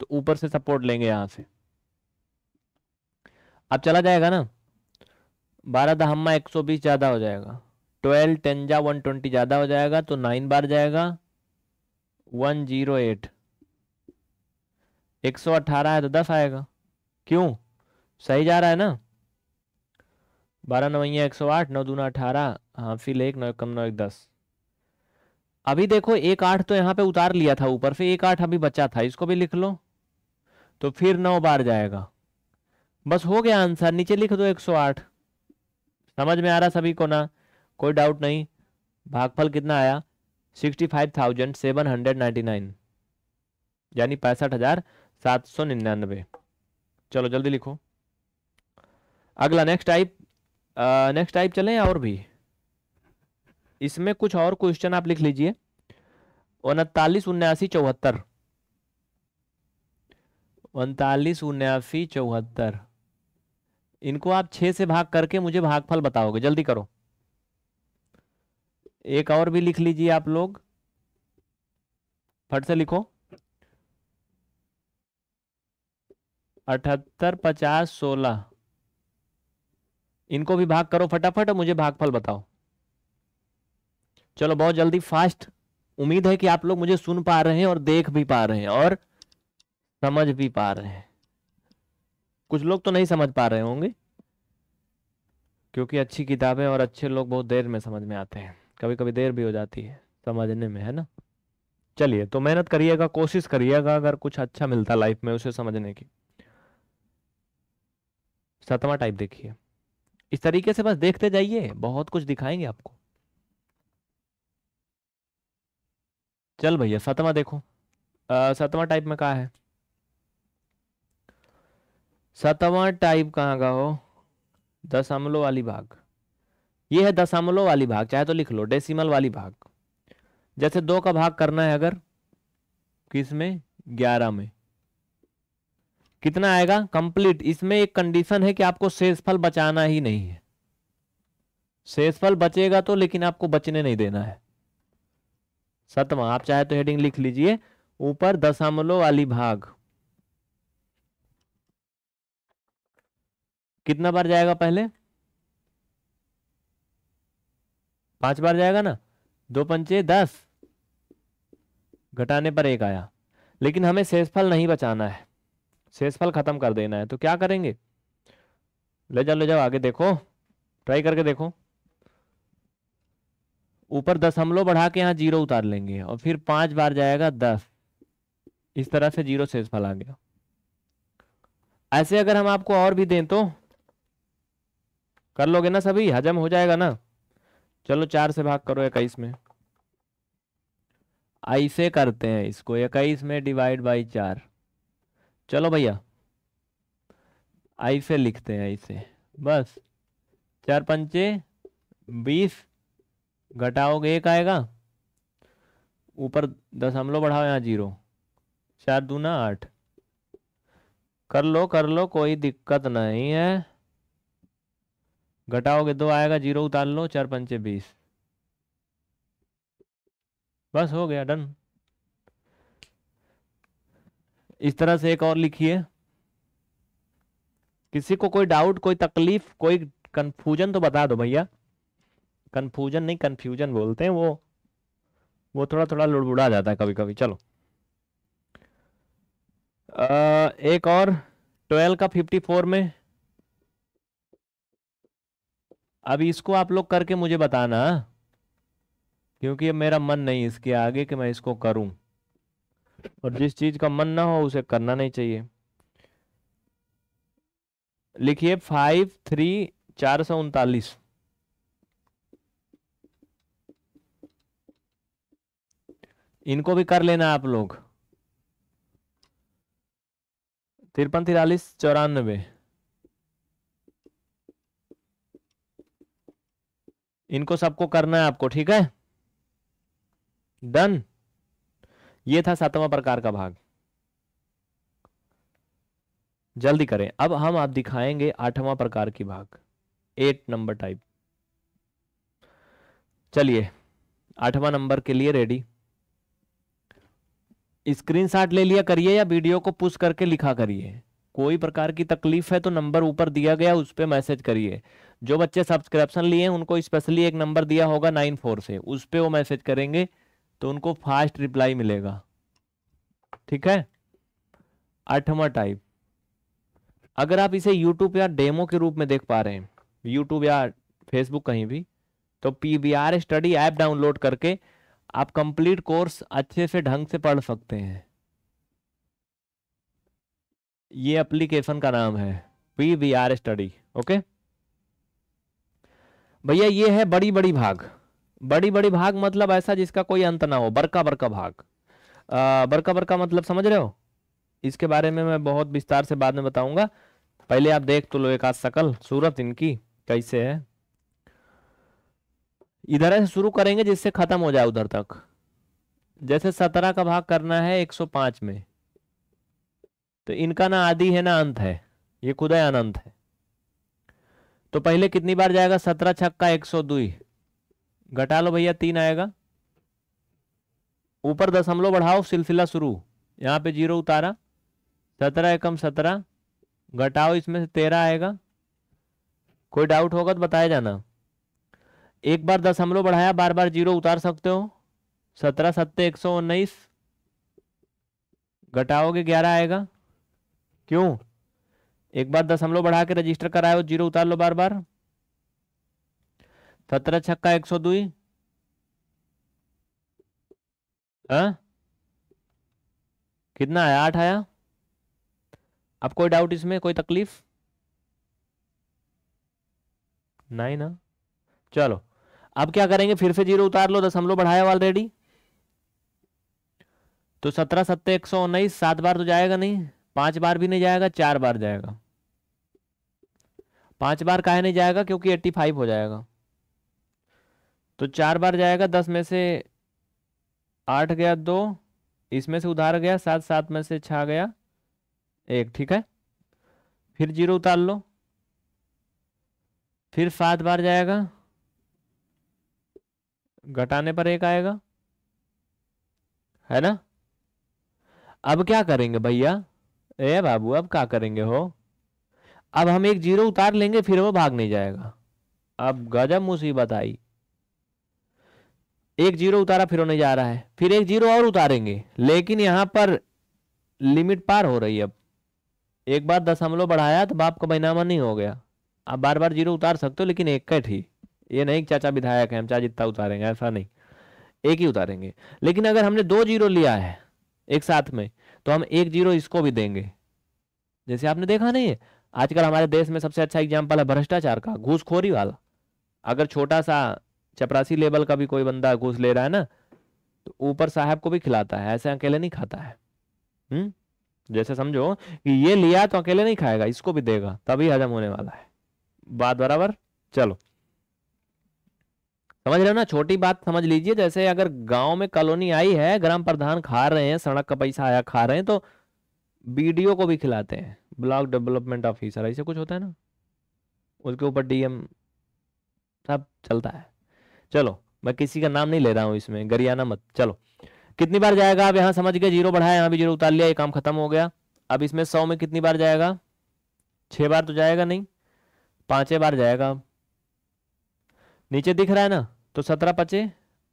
Speaker 1: तो ऊपर से सपोर्ट लेंगे यहां से अब चला जाएगा ना बारह दहम्मा एक सौ बीस ज़्यादा हो जाएगा ट्वेल्व टेन जा वन ट्वेंटी ज़्यादा हो जाएगा तो नाइन बार जाएगा वन जीरो एट एक सौ अट्ठारह है तो दस आएगा क्यों सही जा रहा है ना बारह नवैया एक सौ आठ नौ दूना अठारह हाँ फिर एक नौ कम नौ एक दस अभी देखो एक आठ तो यहाँ पे उतार लिया था ऊपर से एक आठ अभी बचा था इसको भी लिख लो तो फिर नौ बार जाएगा बस हो गया आंसर नीचे लिख दो एक सौ आठ समझ में आ रहा सभी को ना कोई डाउट नहीं भागफल कितना आया sixty five thousand seven hundred ninety nine यानी पैंसठ हजार सात सौ निन्यानवे चलो जल्दी लिखो अगला नेक्स्ट टाइप नेक्स्ट टाइप चलें और भी इसमें कुछ और क्वेश्चन आप लिख लीजिए उनतालीस उन्यासी चौहत्तर उनतालीस उन्यासी चौहत्तर इनको आप छह से भाग करके मुझे भागफल बताओगे जल्दी करो एक और भी लिख लीजिए आप लोग फट से लिखो अठहत्तर पचास सोलह इनको भी भाग करो फटाफट और मुझे भागफल बताओ चलो बहुत जल्दी फास्ट उम्मीद है कि आप लोग मुझे सुन पा रहे हैं और देख भी पा रहे हैं और समझ भी पा रहे हैं कुछ लोग तो नहीं समझ पा रहे होंगे क्योंकि अच्छी किताबें और अच्छे लोग बहुत देर में समझ में आते हैं कभी कभी देर भी हो जाती है समझने में है ना चलिए तो मेहनत करिएगा कोशिश करिएगा अगर कुछ अच्छा मिलता लाइफ में उसे समझने की सतवा टाइप देखिए इस तरीके से बस देखते जाइए बहुत कुछ दिखाएंगे आपको चल भैया सतवा देखो सतवा टाइप में कहा है सतवा टाइप कहा का हो दशमलव वाली भाग ये है दशमलव वाली भाग चाहे तो लिख लो डेसिमल वाली भाग जैसे दो का भाग करना है अगर किस में ग्यारह में कितना आएगा कंप्लीट इसमें एक कंडीशन है कि आपको शेषफल बचाना ही नहीं है शेषफल बचेगा तो लेकिन आपको बचने नहीं देना है सतवा आप चाहे तो हेडिंग लिख लीजिए ऊपर दशमलव वाली भाग कितना बार जाएगा पहले पांच बार जाएगा ना दो पंचे दस घटाने पर एक आया लेकिन हमें शेषफल नहीं बचाना है शेषफल खत्म कर देना है तो क्या करेंगे ले जाओ ले जाओ आगे देखो ट्राई करके देखो ऊपर दशमलव बढ़ा के यहाँ जीरो उतार लेंगे और फिर पांच बार जाएगा दस इस तरह से जीरो शेष फल आ गया ऐसे अगर हम आपको और भी दें तो कर लोगे ना सभी हजम हो जाएगा ना चलो चार से भाग करो इक्कीस में ऐसे करते हैं इसको इक्कीस में डिवाइड बाई चार चलो भैया ऐसे लिखते हैं ऐसे बस चार पंचे बीस घटाओगे एक आएगा ऊपर दशमलव बढ़ाओ यहाँ जीरो चार दूना आठ कर लो कर लो कोई दिक्कत नहीं है घटाओगे दो आएगा जीरो उतार लो चार पंचे बीस बस हो गया डन इस तरह से एक और लिखिए किसी को कोई डाउट कोई तकलीफ कोई कंफ्यूजन तो बता दो भैया कन्फ्यूजन नहीं कन्फ्यूजन बोलते हैं वो वो थोड़ा थोड़ा लुड़बुड़ा जाता है कभी कभी चलो आ, एक और ट्वेल्व का फिफ्टी फोर में अब इसको आप लोग करके मुझे बताना क्योंकि अब मेरा मन नहीं इसके आगे कि मैं इसको करूं और जिस चीज का मन ना हो उसे करना नहीं चाहिए लिखिए फाइव थ्री चार सौ उनतालीस इनको भी कर लेना आप लोग तिरपन तिरालीस चौरानबे इनको सबको करना है आपको ठीक है डन ये था सातवां प्रकार का भाग जल्दी करें अब हम आप दिखाएंगे आठवां प्रकार की भाग एट नंबर टाइप चलिए आठवां नंबर के लिए रेडी स्क्रीनशॉट ले लिया करिए या वीडियो को पुश करके लिखा करिए कोई प्रकार की तकलीफ है तो नंबर ऊपर दिया गया उस पर मैसेज करिए जो बच्चे सब्सक्रिप्शन लिए हैं उनको स्पेशली एक नंबर दिया होगा नाइन फोर से उस पर वो मैसेज करेंगे तो उनको फास्ट रिप्लाई मिलेगा ठीक है आठवा टाइप अगर आप इसे यूट्यूब या डेमो के रूप में देख पा रहे हैं यूट्यूब या फेसबुक कहीं भी तो पी स्टडी ऐप डाउनलोड करके आप कंप्लीट कोर्स अच्छे से ढंग से पढ़ सकते हैं ये एप्लीकेशन का नाम है P V R study okay भैया ये है बड़ी बड़ी भाग बड़ी बड़ी भाग मतलब ऐसा जिसका कोई अंत ना हो बरका बरका भाग आ, बरका बरका मतलब समझ रहे हो इसके बारे में मैं बहुत विस्तार से बाद में बताऊंगा पहले आप देख तो लो एक आज शकल सूरत इनकी कैसे है इधर से शुरू करेंगे जिससे खत्म हो जाए उधर तक जैसे सत्रह का भाग करना है एक सौ पांच में तो इनका ना आदि है ना अंत है ये खुद है अनंत है तो पहले कितनी बार जाएगा सत्रह छक्का एक सौ दुई घटा लो भैया तीन आएगा ऊपर दशमलव बढ़ाओ सिलसिला शुरू यहां पे जीरो उतारा सत्रह एकम सत्रह घटाओ इसमें से तेरह आएगा कोई डाउट होगा तो बताया जाना एक बार दशमलव बढ़ाया बार बार जीरो उतार सकते हो सत्रह सत्ते एक सौ उन्नीस घटाओगे ग्यारह आएगा क्यों एक बार दशमलव बढ़ा के रजिस्टर कराए जीरो उतार लो बार बार सत्रह छक्का एक सौ दुई हाँ? कितना आया आठ आया अब कोई डाउट इसमें कोई तकलीफ नहीं हाँ। ना चलो अब क्या करेंगे फिर से जीरो उतार लो दशमलव बढ़ाया ऑलरेडी तो सत्रह सत्तर एक सौ उन्नीस सात बार तो जाएगा नहीं पांच बार भी नहीं जाएगा चार बार जाएगा पांच बार काहे नहीं जाएगा क्योंकि एट्टी फाइव हो जाएगा तो चार बार जाएगा दस में से आठ गया दो इसमें से उधार गया सात सात में से छा गया एक ठीक है फिर जीरो उतार लो फिर सात बार जाएगा घटाने पर एक आएगा है ना अब क्या करेंगे भैया ए बाबू अब क्या करेंगे हो अब हम एक जीरो उतार लेंगे फिर वो भाग नहीं जाएगा अब गजब मुसीबत आई एक जीरो उतारा फिर नहीं जा रहा है फिर एक जीरो और उतारेंगे लेकिन यहाँ पर लिमिट पार हो रही है अब एक बार दशमलव बढ़ाया तो बाप का बैनामा नहीं हो गया आप बार बार जीरो उतार सकते हो लेकिन एक कट ही ये नहीं चाचा विधायक है हम चाचा जितना उतारेंगे ऐसा नहीं एक ही उतारेंगे लेकिन अगर हमने दो जीरो लिया है एक साथ में तो हम एक जीरो इसको भी देंगे जैसे आपने देखा नहीं है आजकल हमारे देश में सबसे अच्छा एग्जाम्पल है भ्रष्टाचार का घूसखोरी वाला अगर छोटा सा चपरासी लेवल का भी कोई बंदा घूस ले रहा है ना तो ऊपर साहब को भी खिलाता है ऐसे अकेले नहीं खाता है हम्म जैसे समझो कि ये लिया तो अकेले नहीं खाएगा इसको भी देगा तभी हजम होने वाला है बात बराबर चलो समझ रहे हो ना छोटी बात समझ लीजिए जैसे अगर गांव में कॉलोनी आई है ग्राम प्रधान खा रहे हैं सड़क का पैसा आया खा रहे हैं तो बीडीओ को भी खिलाते हैं ब्लॉक डेवलपमेंट ऑफिसर ऐसे कुछ होता है ना उसके ऊपर डीएम सब चलता है चलो मैं किसी का नाम नहीं ले रहा हूँ इसमें गरियाना मत चलो कितनी बार जाएगा आप यहां समझ गए जीरो बढ़ाया यहां भी जीरो उतार लिया ये काम खत्म हो गया अब इसमें सौ में कितनी बार जाएगा छह बार तो जाएगा नहीं पांचे बार जाएगा अब नीचे दिख रहा है ना तो सत्रह पचे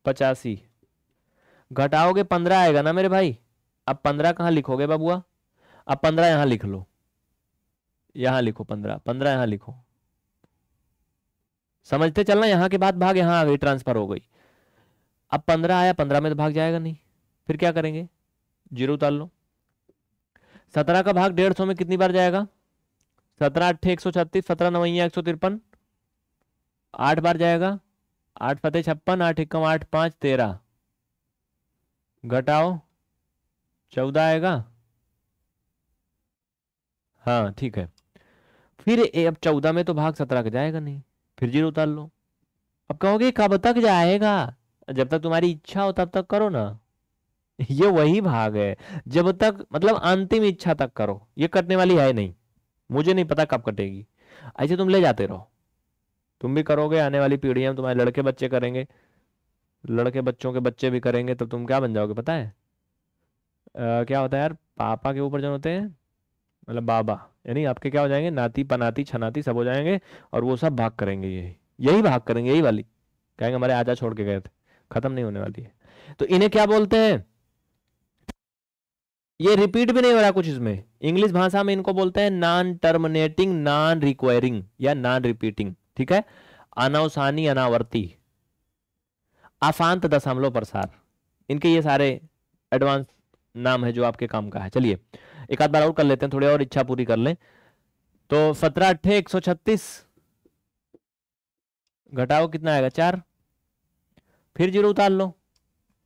Speaker 1: पचासी घटाओगे पंद्रह आएगा ना मेरे भाई अब पंद्रह कहाँ लिखोगे बाबुआ अब पंद्रह यहाँ लिख लो यहाँ लिखो पंद्रह पंद्रह यहाँ लिखो समझते चलना यहाँ के बाद भाग यहाँ आ गई ट्रांसफर हो गई अब पंद्रह आया पंद्रह में तो भाग जाएगा नहीं फिर क्या करेंगे जीरो उतार लो सत्रह का भाग डेढ़ सौ में कितनी बार जाएगा सत्रह अट्ठे एक सौ छत्तीस सत्रह नवैया एक सौ तिरपन आठ बार जाएगा आठ पते छप्पन आठ इक्कम आठ पांच तेरह घटाओ चौदह आएगा हाँ ठीक है फिर ए, अब चौदह में तो भाग सत्रह का जाएगा नहीं फिर जीरो उतार लो अब कहोगे कब तक जाएगा जब तक तुम्हारी इच्छा हो तब तक करो ना ये वही भाग है जब तक मतलब अंतिम इच्छा तक करो ये कटने वाली है नहीं मुझे नहीं पता कब कटेगी ऐसे तुम ले जाते रहो तुम भी करोगे आने वाली पीढ़ी में तुम्हारे लड़के बच्चे करेंगे लड़के बच्चों के बच्चे भी करेंगे तो तुम क्या बन जाओगे पता है आ, क्या होता है यार पापा के ऊपर जन होते हैं मतलब बाबा यानी आपके क्या हो जाएंगे नाती पनाती छनाती सब हो जाएंगे और वो सब भाग करेंगे यही यही भाग करेंगे यही वाली कहेंगे हमारे आजा छोड़ के गए थे खत्म नहीं होने वाली है तो इन्हें क्या बोलते हैं ये रिपीट भी नहीं हो रहा कुछ इसमें इंग्लिश भाषा में इनको बोलते हैं नॉन टर्मिनेटिंग नॉन रिक्वायरिंग या नॉन रिपीटिंग ठीक है अनवसानी अनावर्ती आफांत दशमलव प्रसार इनके ये सारे एडवांस नाम है जो आपके काम का है चलिए एक आध बार और कर लेते हैं थोड़ी और इच्छा पूरी कर लें तो सत्रह अट्ठे एक सौ छत्तीस घटाओ कितना आएगा चार फिर जीरो उतार लो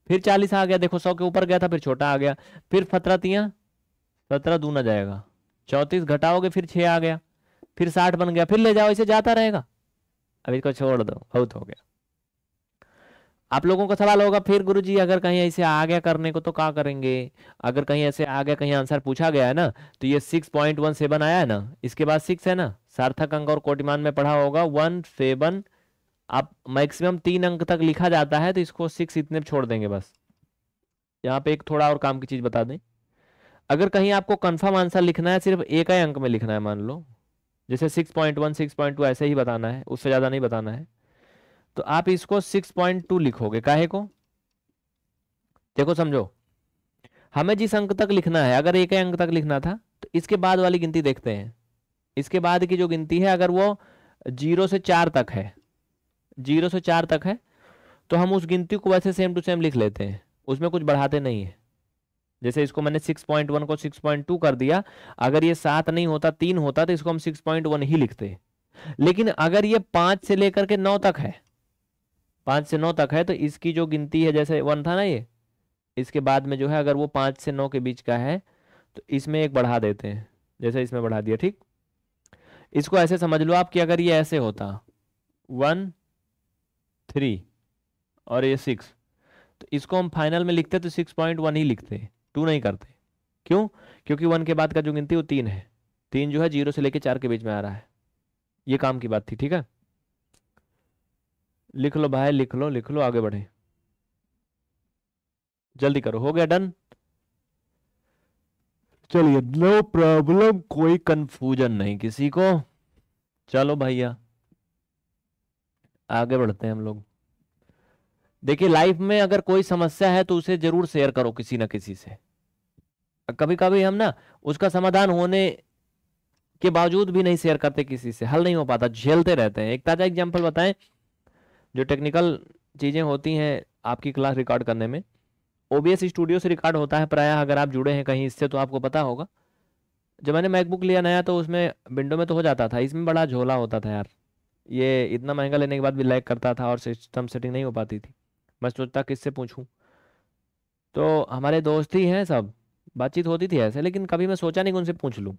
Speaker 1: फिर चालीस आ गया देखो सौ के ऊपर गया था फिर छोटा आ गया फिर सत्रह तिया सत्रह दूना जाएगा चौतीस घटाओगे फिर छह आ गया फिर साठ बन गया फिर ले जाओ इसे जाता रहेगा अब इसको तो छोड़ दो बहुत हो गया आप लोगों का सवाल होगा फिर गुरुजी अगर कहीं ऐसे आ गया करने को तो क्या करेंगे अगर कहीं ऐसे आ गया कहीं आंसर पूछा गया है ना तो ये सिक्स पॉइंट वन सेवन आया है ना इसके बाद सिक्स है ना सार्थक अंक और कोटिमान में पढ़ा होगा वन सेवन आप मैक्सिमम तीन अंक तक लिखा जाता है तो इसको सिक्स इतने छोड़ देंगे बस यहाँ पे एक थोड़ा और काम की चीज़ बता दें अगर कहीं आपको कन्फर्म आंसर लिखना है सिर्फ एक ही अंक में लिखना है मान लो जैसे six point one six point two ऐसे ही बताना है उससे ज़्यादा नहीं बताना है तो आप इसको सिक्स पॉइंट टू लिखोगे काहे को देखो समझो हमें जिस अंक तक लिखना है अगर एक अंक तक लिखना था तो इसके बाद वाली गिनती देखते हैं इसके बाद की जो गिनती है अगर वो जीरो से चार तक है जीरो से चार तक है तो हम उस गिनती को वैसे सेम टू सेम लिख लेते हैं उसमें कुछ बढ़ाते नहीं है जैसे इसको मैंने 6.1 को 6.2 कर दिया अगर ये सात नहीं होता तीन होता तो इसको हम 6.1 ही लिखते लेकिन अगर ये पांच से लेकर के नौ तक है पांच से नौ तक है तो इसकी जो गिनती है जैसे वन था ना ये इसके बाद में जो है अगर वो पांच से नौ के बीच का है तो इसमें एक बढ़ा देते हैं जैसे इसमें बढ़ा दिया ठीक इसको ऐसे समझ लो आप कि अगर ये ऐसे होता वन थ्री और ये सिक्स तो इसको हम फाइनल में लिखते तो सिक्स पॉइंट वन ही लिखते टू नहीं करते क्यों क्योंकि वन के बाद का जो गिनती वो तीन है तीन जो है जीरो से लेकर चार के बीच में आ रहा है ये काम की बात थी ठीक है लिख लो भाई लिख लो लिख लो आगे बढ़े जल्दी करो हो गया डन चलिए नो प्रॉब्लम कोई कंफ्यूजन नहीं किसी को चलो भैया आगे बढ़ते हैं हम लोग देखिए लाइफ में अगर कोई समस्या है तो उसे जरूर शेयर करो किसी ना किसी से कभी कभी हम ना उसका समाधान होने के बावजूद भी नहीं शेयर करते किसी से हल नहीं हो पाता झेलते रहते हैं एक ताज़ा एग्जाम्पल बताएं जो टेक्निकल चीज़ें होती हैं आपकी क्लास रिकॉर्ड करने में ओबीएस स्टूडियो से रिकॉर्ड होता है प्रायः अगर आप जुड़े हैं कहीं इससे तो आपको पता होगा जब मैंने मैकबुक लिया नया तो उसमें विंडो में तो हो जाता था इसमें बड़ा झोला होता था यार ये इतना महंगा लेने के बाद भी लैग करता था और सिस्टम सेटिंग नहीं हो पाती थी मैं सोचता तो किससे पूछूं तो हमारे दोस्त ही हैं सब बातचीत होती थी ऐसे लेकिन कभी मैं सोचा नहीं कि उनसे पूछ लूँ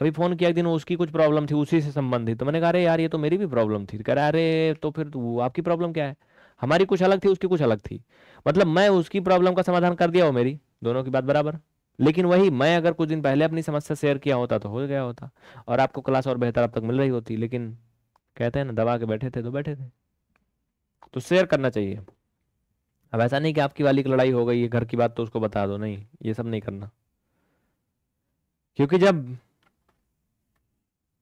Speaker 1: अभी फ़ोन किया एक दिन उसकी कुछ प्रॉब्लम थी उसी से संबंधित तो मैंने कहा अरे यार ये तो मेरी भी प्रॉब्लम थी कह रहा अरे तो फिर वो आपकी प्रॉब्लम क्या है हमारी कुछ अलग थी उसकी कुछ अलग थी मतलब मैं उसकी प्रॉब्लम का समाधान कर दिया हो मेरी दोनों की बात बराबर लेकिन वही मैं अगर कुछ दिन पहले अपनी समस्या शेयर किया होता तो हो गया होता और आपको क्लास और बेहतर अब तक मिल रही होती लेकिन कहते हैं ना दबा के बैठे थे तो बैठे थे तो शेयर करना चाहिए अब ऐसा नहीं कि आपकी वाली की लड़ाई हो गई है घर की बात तो उसको बता दो नहीं ये सब नहीं करना क्योंकि जब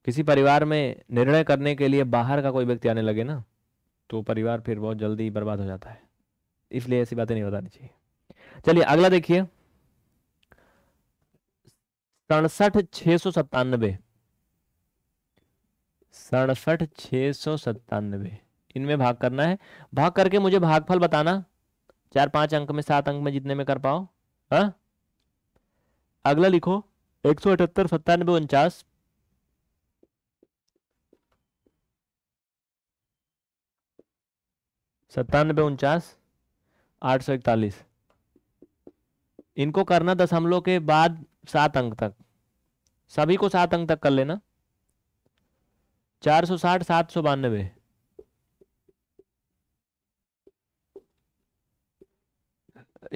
Speaker 1: किसी परिवार में निर्णय करने के लिए बाहर का कोई व्यक्ति आने लगे ना तो परिवार फिर बहुत जल्दी बर्बाद हो जाता है इसलिए ऐसी बातें नहीं बतानी चाहिए चलिए अगला देखिए सड़सठ छह सौ सत्तानबे सड़सठ छह सौ सत्तानबे इनमें भाग करना है भाग करके मुझे भागफल बताना चार पांच अंक में सात अंक में जितने में कर पाओ हा? अगला लिखो एक सौ अठहत्तर सत्तानबे उनचास सत्तानबे उनचास आठ सौ इकतालीस इनको करना दशमलव के बाद सात अंक तक सभी को सात अंक तक कर लेना चार सौ साठ सात सौ बानबे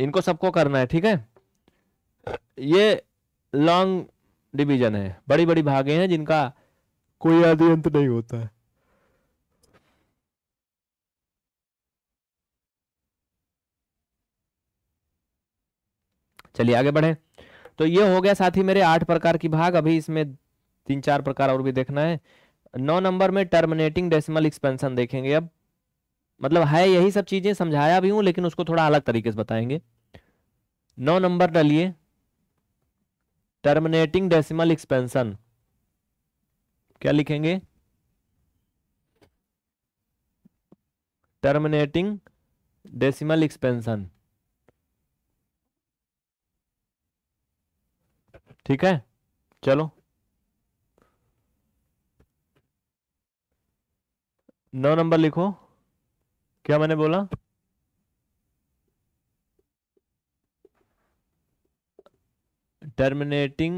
Speaker 1: इनको सबको करना है ठीक है ये लॉन्ग डिवीजन है बड़ी बड़ी भागे हैं जिनका कोई आदि अंत नहीं होता है चलिए आगे बढ़े तो ये हो गया साथ ही मेरे आठ प्रकार की भाग अभी इसमें तीन चार प्रकार और भी देखना है नौ नंबर में टर्मिनेटिंग डेसिमल एक्सपेंशन देखेंगे अब मतलब है यही सब चीजें समझाया भी हूं लेकिन उसको थोड़ा अलग तरीके से बताएंगे नौ नंबर डालिए टर्मिनेटिंग डेसिमल एक्सपेंशन क्या लिखेंगे टर्मिनेटिंग डेसिमल एक्सपेंशन ठीक है चलो नौ नंबर लिखो क्या मैंने बोला टर्मिनेटिंग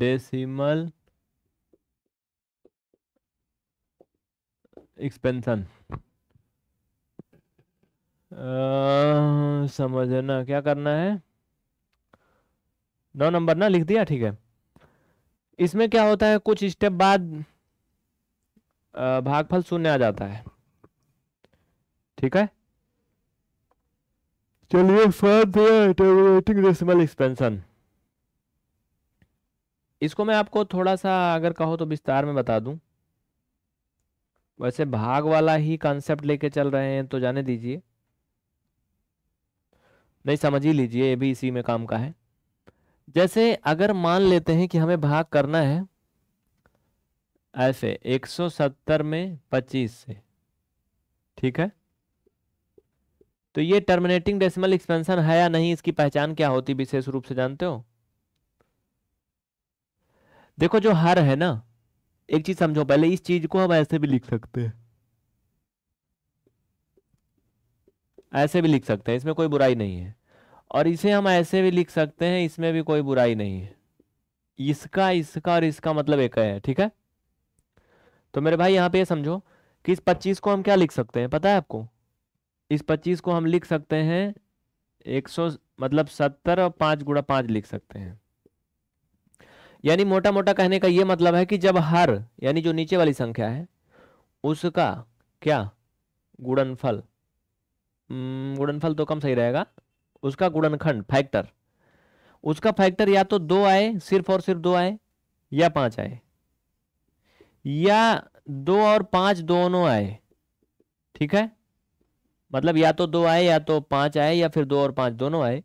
Speaker 1: डेसिमल एक्सपेंशन समझना क्या करना है नौ नंबर ना लिख दिया ठीक है इसमें क्या होता है कुछ स्टेप बाद भागफल शून्य आ जाता है ठीक है चलिए डेसिमल तो एक्सपेंशन इसको मैं आपको थोड़ा सा अगर कहो तो विस्तार में बता दूं वैसे भाग वाला ही कॉन्सेप्ट लेके चल रहे हैं तो जाने दीजिए नहीं समझ ही लीजिए ये भी इसी में काम का है जैसे अगर मान लेते हैं कि हमें भाग करना है ऐसे 170 में 25 से ठीक है तो ये टर्मिनेटिंग डेसिमल एक्सपेंशन है या नहीं इसकी पहचान क्या होती विशेष रूप से जानते हो देखो जो हर है ना एक चीज समझो पहले इस चीज को हम ऐसे भी लिख सकते हैं ऐसे भी लिख सकते हैं इसमें कोई बुराई नहीं है और इसे हम ऐसे भी लिख सकते हैं इसमें भी कोई बुराई नहीं है इसका इसका और इसका मतलब एक है ठीक है तो मेरे भाई यहाँ पे ये समझो कि इस पच्चीस को हम क्या लिख सकते हैं पता है आपको इस पच्चीस को हम लिख सकते हैं एक सौ मतलब सत्तर और पांच गुड़ा पांच लिख सकते हैं यानी मोटा मोटा कहने का यह मतलब है कि जब हर यानी जो नीचे वाली संख्या है उसका क्या गुणनफल हम्म, गुणनफल तो कम सही रहेगा उसका गुणनखंड फैक्टर उसका फैक्टर या तो दो आए सिर्फ और सिर्फ दो आए या पांच आए या दो और पांच दोनों आए ठीक है मतलब या तो दो आए या तो पाँच आए या फिर दो और पाँच दोनों आए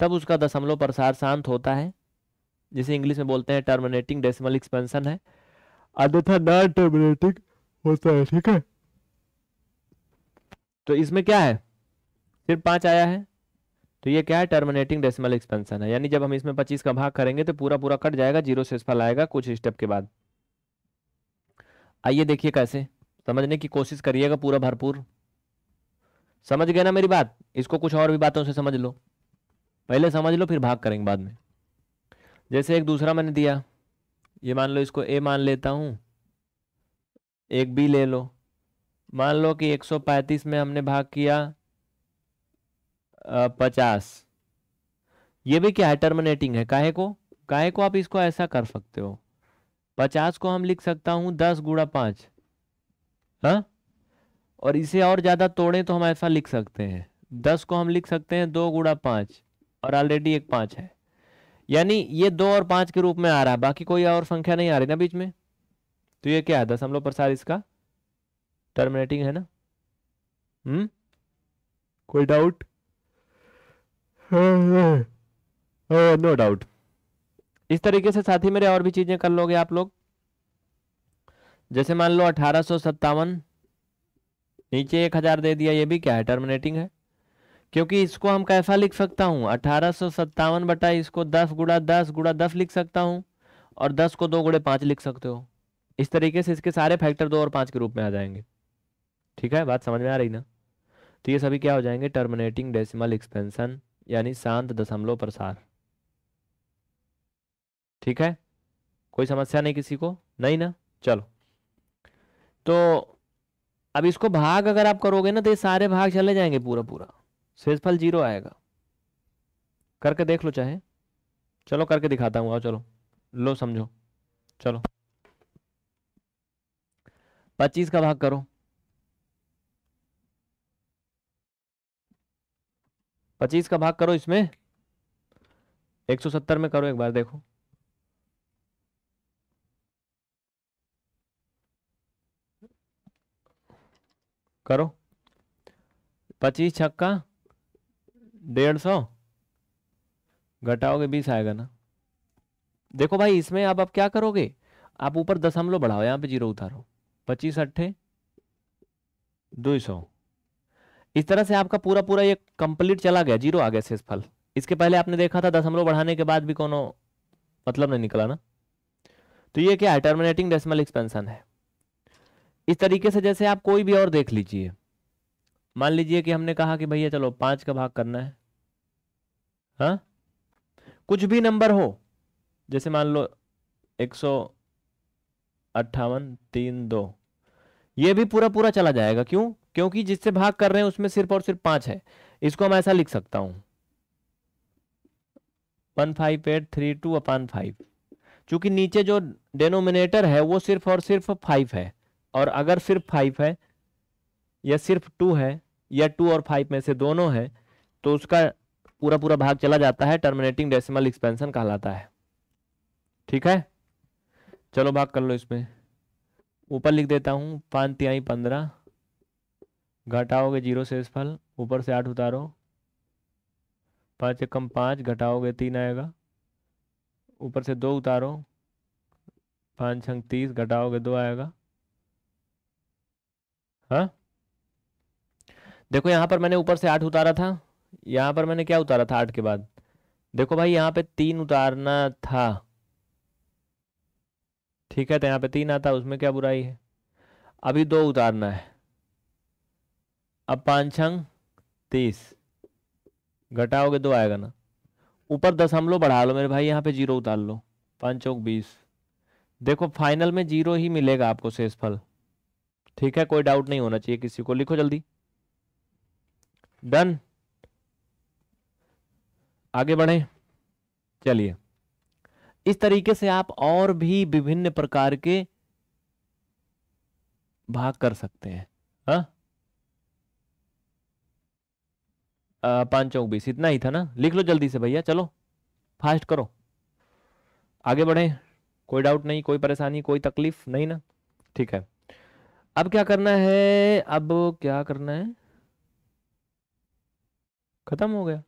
Speaker 1: तब उसका दशमलव प्रसार शांत होता है जिसे इंग्लिश में बोलते हैं टर्मिनेटिंग डेसिमल एक्सपेंशन है अन्यथा नॉन टर्मिनेटिंग होता है ठीक है तो इसमें क्या है सिर्फ पाँच आया है तो ये क्या है टर्मिनेटिंग डेसिमल एक्सपेंशन है यानी जब हम इसमें पच्चीस का भाग करेंगे तो पूरा पूरा कट जाएगा जीरो से फल आएगा कुछ स्टेप के बाद आइए देखिए कैसे समझने की कोशिश करिएगा पूरा भरपूर समझ गए ना मेरी बात इसको कुछ और भी बातों से समझ लो पहले समझ लो फिर भाग करेंगे बाद में जैसे एक दूसरा मैंने दिया ये मान लो इसको ए मान लेता हूँ एक बी ले लो मान लो कि 135 में हमने भाग किया पचास ये भी क्या है टर्मिनेटिंग है काहे को काहे को आप इसको ऐसा कर सकते हो पचास को हम लिख सकता हूँ दस गुड़ा पाँच हाँ और इसे और ज़्यादा तोड़ें तो हम ऐसा लिख सकते हैं दस को हम लिख सकते हैं दो गुड़ा पांच और ऑलरेडी एक पांच है यानी ये दो और पांच के रूप में आ रहा है बाकी कोई और संख्या नहीं आ रही ना बीच में तो ये क्या है दस हमलों प्रसार इसका टर्मिनेटिंग है ना हम्म कोई डाउट नो डाउट इस तरीके से साथी मेरे और भी चीज़ें कर लोगे आप लोग जैसे मान लो अठारह सत्तावन नीचे एक हजार दे दिया ये भी क्या है टर्मिनेटिंग है क्योंकि इसको हम कैसा लिख सकता हूं अठारह सो सत्तावन बटा इसको दस गुड़ा दस गुड़ा दस लिख सकता हूं और दस को दो गुड़े पांच लिख सकते हो इस तरीके से इसके सारे फैक्टर दो और पांच के रूप में आ जाएंगे ठीक है बात समझ में आ रही ना तो ये सभी क्या हो जाएंगे टर्मिनेटिंग डेसिमल एक्सपेंसन यानी शांत दशमलव प्रसार ठीक है कोई समस्या नहीं किसी को नहीं ना चलो तो अब इसको भाग अगर आप करोगे ना तो ये सारे भाग चले जाएंगे पूरा पूरा शेषफल जीरो आएगा करके देख लो चाहे चलो करके दिखाता हूँ आओ चलो लो समझो चलो पच्चीस का भाग करो पच्चीस का भाग करो इसमें एक सौ सत्तर में करो एक बार देखो करो पच्चीस छक्का डेढ़ सौ घटाओगे बीस आएगा ना देखो भाई इसमें अब आप क्या करोगे आप ऊपर दशमलव बढ़ाओ यहाँ पे जीरो उतारो पच्चीस अट्ठे दो सौ इस तरह से आपका पूरा पूरा ये कंप्लीट चला गया जीरो आ गया शेषफल इसके पहले आपने देखा था दशमलव बढ़ाने के बाद भी कोनो मतलब नहीं निकला ना तो ये क्या है टर्मिनेटिंग डेसिमल एक्सपेंशन है इस तरीके से जैसे आप कोई भी और देख लीजिए मान लीजिए कि हमने कहा कि भैया चलो पांच का भाग करना है हा? कुछ भी नंबर हो जैसे मान लो एक सौ अट्ठावन तीन दो ये भी पूरा पूरा चला जाएगा क्यों क्योंकि जिससे भाग कर रहे हैं उसमें सिर्फ और सिर्फ पांच है इसको मैं ऐसा लिख सकता हूं one five eight three two upon five चूंकि नीचे जो डेनोमिनेटर है वो सिर्फ और सिर्फ फाइव है और अगर सिर्फ फाइव है या सिर्फ टू है या टू और फाइव में से दोनों है तो उसका पूरा पूरा भाग चला जाता है टर्मिनेटिंग डेसिमल एक्सपेंशन कहलाता है ठीक है चलो भाग कर लो इसमें ऊपर लिख देता हूँ पाँच तिहाई पंद्रह घटाओगे जीरो से फल ऊपर से आठ उतारो पाँच एक कम पाँच घटाओगे तीन आएगा ऊपर से दो उतारो पाँच छंग तीस घटाओगे दो आएगा हा? देखो यहां पर मैंने ऊपर से आठ उतारा था यहां पर मैंने क्या उतारा था आठ के बाद देखो भाई यहां पे तीन उतारना था ठीक है तो यहां पे तीन आता उसमें क्या बुराई है अभी दो उतारना है अब पांच छंग तीस घटाओगे दो तो आएगा ना ऊपर दस लो बढ़ा लो मेरे भाई यहाँ पे जीरो उतार लो पांच चौक बीस देखो फाइनल में जीरो ही मिलेगा आपको शेषफल ठीक है कोई डाउट नहीं होना चाहिए किसी को लिखो जल्दी डन आगे बढ़े चलिए इस तरीके से आप और भी विभिन्न प्रकार के भाग कर सकते हैं हाँ? पांच चौक बीस इतना ही था ना लिख लो जल्दी से भैया चलो फास्ट करो आगे बढ़े कोई डाउट नहीं कोई परेशानी कोई तकलीफ नहीं ना ठीक है अब क्या करना है अब क्या करना है खत्म हो गया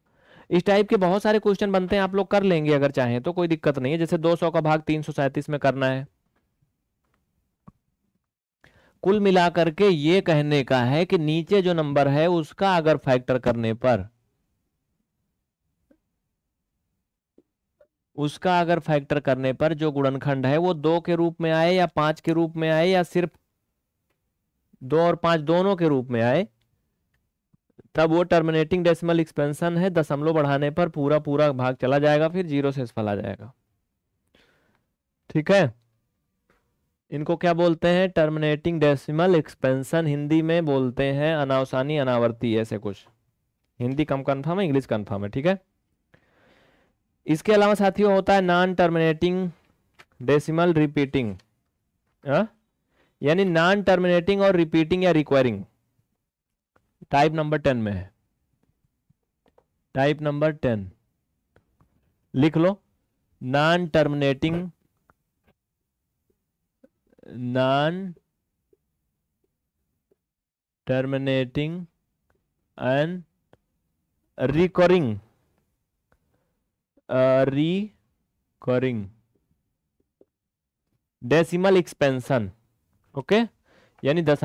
Speaker 1: इस टाइप के बहुत सारे क्वेश्चन बनते हैं आप लोग कर लेंगे अगर चाहें तो कोई दिक्कत नहीं है जैसे 200 का भाग तीन में करना है कुल मिलाकर के ये कहने का है कि नीचे जो नंबर है उसका अगर फैक्टर करने पर उसका अगर फैक्टर करने पर जो गुणनखंड है वो दो के रूप में आए या पांच के रूप में आए या सिर्फ दो और पांच दोनों के रूप में आए तब वो टर्मिनेटिंग डेसिमल एक्सपेंशन है दशमलव बढ़ाने पर पूरा पूरा भाग चला जाएगा फिर जीरो से आ जाएगा ठीक है इनको क्या बोलते हैं टर्मिनेटिंग डेसिमल एक्सपेंशन हिंदी में बोलते हैं अनावसानी अनावर्ती ऐसे कुछ हिंदी कम कन्फर्म है इंग्लिश कन्फर्म है ठीक है इसके अलावा साथियों होता है नॉन टर्मिनेटिंग डेसिमल रिपीटिंग यानी नॉन टर्मिनेटिंग और रिपीटिंग या रिक्वायरिंग टाइप नंबर टेन में है टाइप नंबर टेन लिख लो non terminating non terminating and recurring recurring decimal expansion okay यानी दस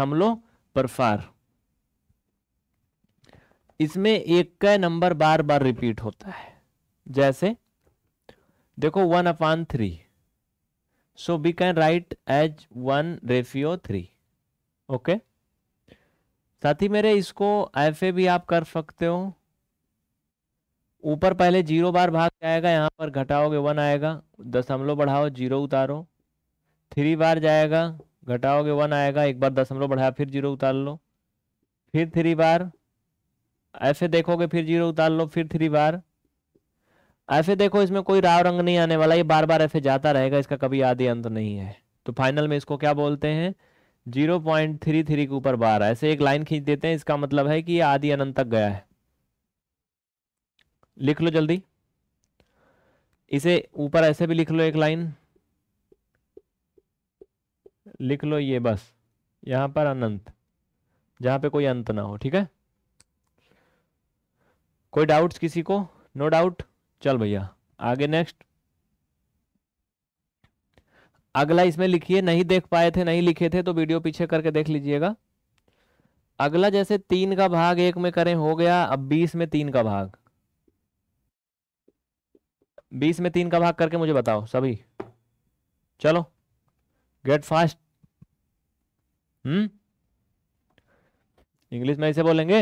Speaker 1: पर फार इसमें एक का नंबर बार बार रिपीट होता है जैसे देखो one upon three so we can write as one ratio three okay साथ ही मेरे इसको एफ ए भी आप कर सकते हो ऊपर पहले जीरो बार भाग जाएगा यहां पर घटाओगे वन आएगा दशमलव बढ़ाओ जीरो उतारो थ्री बार जाएगा घटाओगे वन आएगा एक बार दशमलव बढ़ाया फिर जीरो उतार लो फिर थ्री बार ऐसे देखोगे फिर जीरो उतार लो फिर थ्री बार ऐसे देखो इसमें कोई राव रंग नहीं आने वाला ये बार बार ऐसे जाता रहेगा इसका कभी आदि अंत नहीं है तो फाइनल में इसको क्या बोलते हैं जीरो पॉइंट थ्री थ्री के ऊपर बार ऐसे एक लाइन खींच देते हैं इसका मतलब है कि ये आदि अनंत तक गया है लिख लो जल्दी इसे ऊपर ऐसे भी लिख लो एक लाइन लिख लो ये बस यहाँ पर अनंत जहाँ पे कोई अंत ना हो ठीक है कोई डाउट्स किसी को नो no डाउट चल भैया आगे नेक्स्ट अगला इसमें लिखिए नहीं देख पाए थे नहीं लिखे थे तो वीडियो पीछे करके देख लीजिएगा अगला जैसे तीन का भाग एक में करें हो गया अब बीस में तीन का भाग बीस में तीन का भाग करके मुझे बताओ सभी चलो गेट फास्ट हम्म इंग्लिश में ऐसे बोलेंगे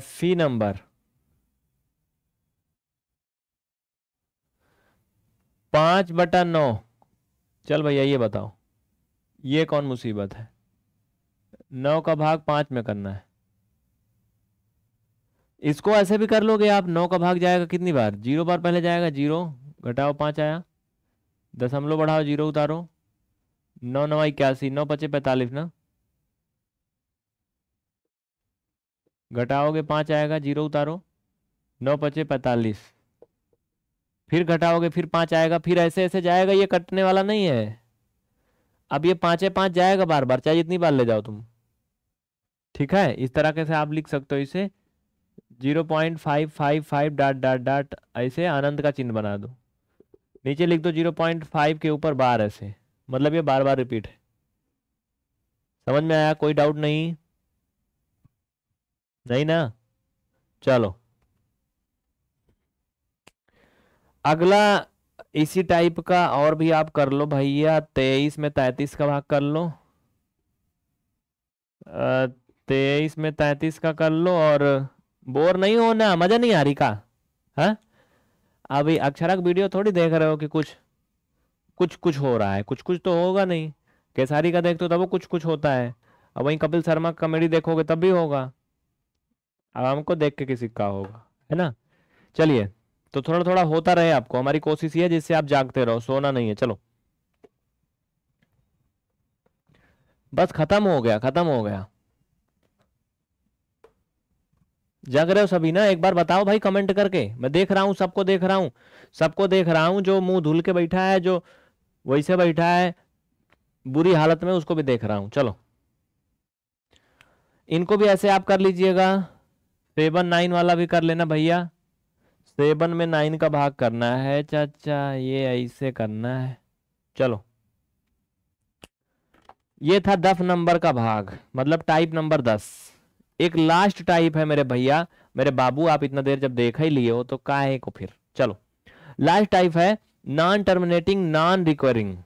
Speaker 1: फी नंबर पांच बटा नौ चल भैया ये बताओ ये कौन मुसीबत है नौ का भाग पांच में करना है इसको ऐसे भी कर लोगे आप नौ का भाग जाएगा कितनी बार जीरो बार पहले जाएगा जीरो घटाओ पांच आया दशमलव बढ़ाओ जीरो उतारो नौ नौ इक्यासी नौ पचे पैतालीस ना घटाओगे पाँच आएगा जीरो उतारो नौ पचे पैंतालीस फिर घटाओगे फिर पाँच आएगा फिर ऐसे ऐसे जाएगा ये कटने वाला नहीं है अब ये पाँचे पाँच जाएगा बार बार चाहे जितनी बार ले जाओ तुम ठीक है इस तरह से आप लिख सकते हो इसे zero point five five five dot dot dot ऐसे आनंद का चिन्ह बना दो नीचे लिख दो जीरो पॉइंट फाइव के ऊपर बार ऐसे मतलब ये बार बार रिपीट है समझ में आया कोई डाउट नहीं नहीं ना चलो अगला इसी टाइप का और भी आप कर लो भैया तेईस में तैतीस का भाग कर लो तेईस में तैतीस का कर लो और बोर नहीं होना मजा नहीं आ रही का है हाँ? अभी अक्षरक वीडियो थोड़ी देख रहे हो कि कुछ कुछ कुछ हो रहा है कुछ कुछ तो होगा नहीं केसारी का देखते हो तब कुछ कुछ होता है अब वहीं कपिल शर्मा कॉमेडी देखोगे तब भी होगा अब हमको देख के किसी का होगा है ना चलिए तो थोड़ा थोड़ा होता रहे आपको हमारी कोशिश ये जिससे आप जागते रहो सोना नहीं है चलो बस खत्म हो गया खत्म हो गया जग रहे हो सभी ना एक बार बताओ भाई कमेंट करके मैं देख रहा हूं सबको देख रहा हूँ सबको देख रहा हूँ जो मुंह धुल के बैठा है जो वैसे बैठा है बुरी हालत में उसको भी देख रहा हूं चलो इनको भी ऐसे आप कर लीजिएगा सेवन नाइन वाला भी कर लेना भैया सेवन में नाइन का भाग करना है चाचा ये ऐसे करना है चलो ये था दस नंबर का भाग मतलब टाइप नंबर दस एक लास्ट टाइप है मेरे भैया मेरे बाबू आप इतना देर जब देखा ही लिए हो तो काहे को फिर चलो लास्ट टाइप है नॉन टर्मिनेटिंग नॉन रिक्वायरिंग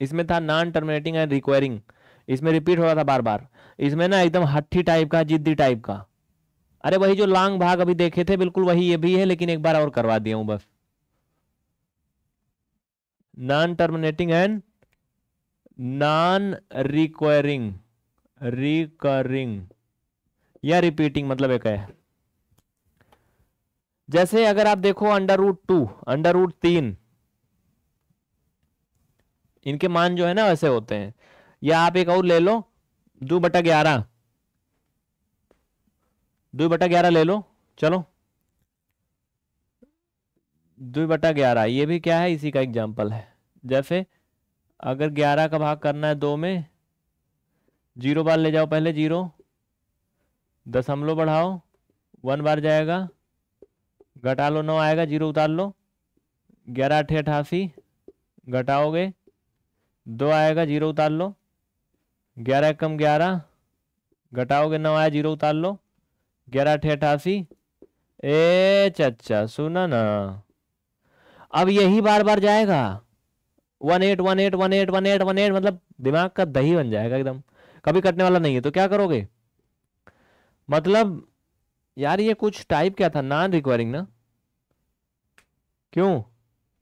Speaker 1: इसमें था नॉन टर्मिनेटिंग एंड रिक्वायरिंग इसमें रिपीट हो रहा था बार बार इसमें ना एकदम हट्ठी टाइप का जिद्दी टाइप का अरे वही जो लॉन्ग भाग अभी देखे थे बिल्कुल वही ये भी है लेकिन एक बार और करवा दिया हूं बस non terminating and non requiring recurring या रिपीटिंग मतलब एक है जैसे अगर आप देखो under root two under root तीन इनके मान जो है ना वैसे होते हैं या आप एक और ले लो दो बटा ग्यारह दो बटा ग्यारह ले लो चलो दो बटा ग्यारह ये भी क्या है इसी का एग्जाम्पल है जैसे अगर ग्यारह का भाग करना है दो में जीरो बार ले जाओ पहले जीरो दशमलव बढ़ाओ वन बार जाएगा घटा लो नौ आएगा जीरो उतार लो ग्यारह अठे अठासी घटाओगे दो आएगा जीरो उतार लो ग्यारह कम ग्यारह घटाओगे नौ आया जीरो उतार लो ग्यारह अठे अठासी ए चच्चा सुना ना अब यही बार बार जाएगा one eight one eight one eight one eight one eight मतलब दिमाग का दही बन जाएगा एकदम कभी कटने वाला नहीं है तो क्या करोगे मतलब यार ये कुछ टाइप क्या था नॉन रिक्वायरिंग ना क्यों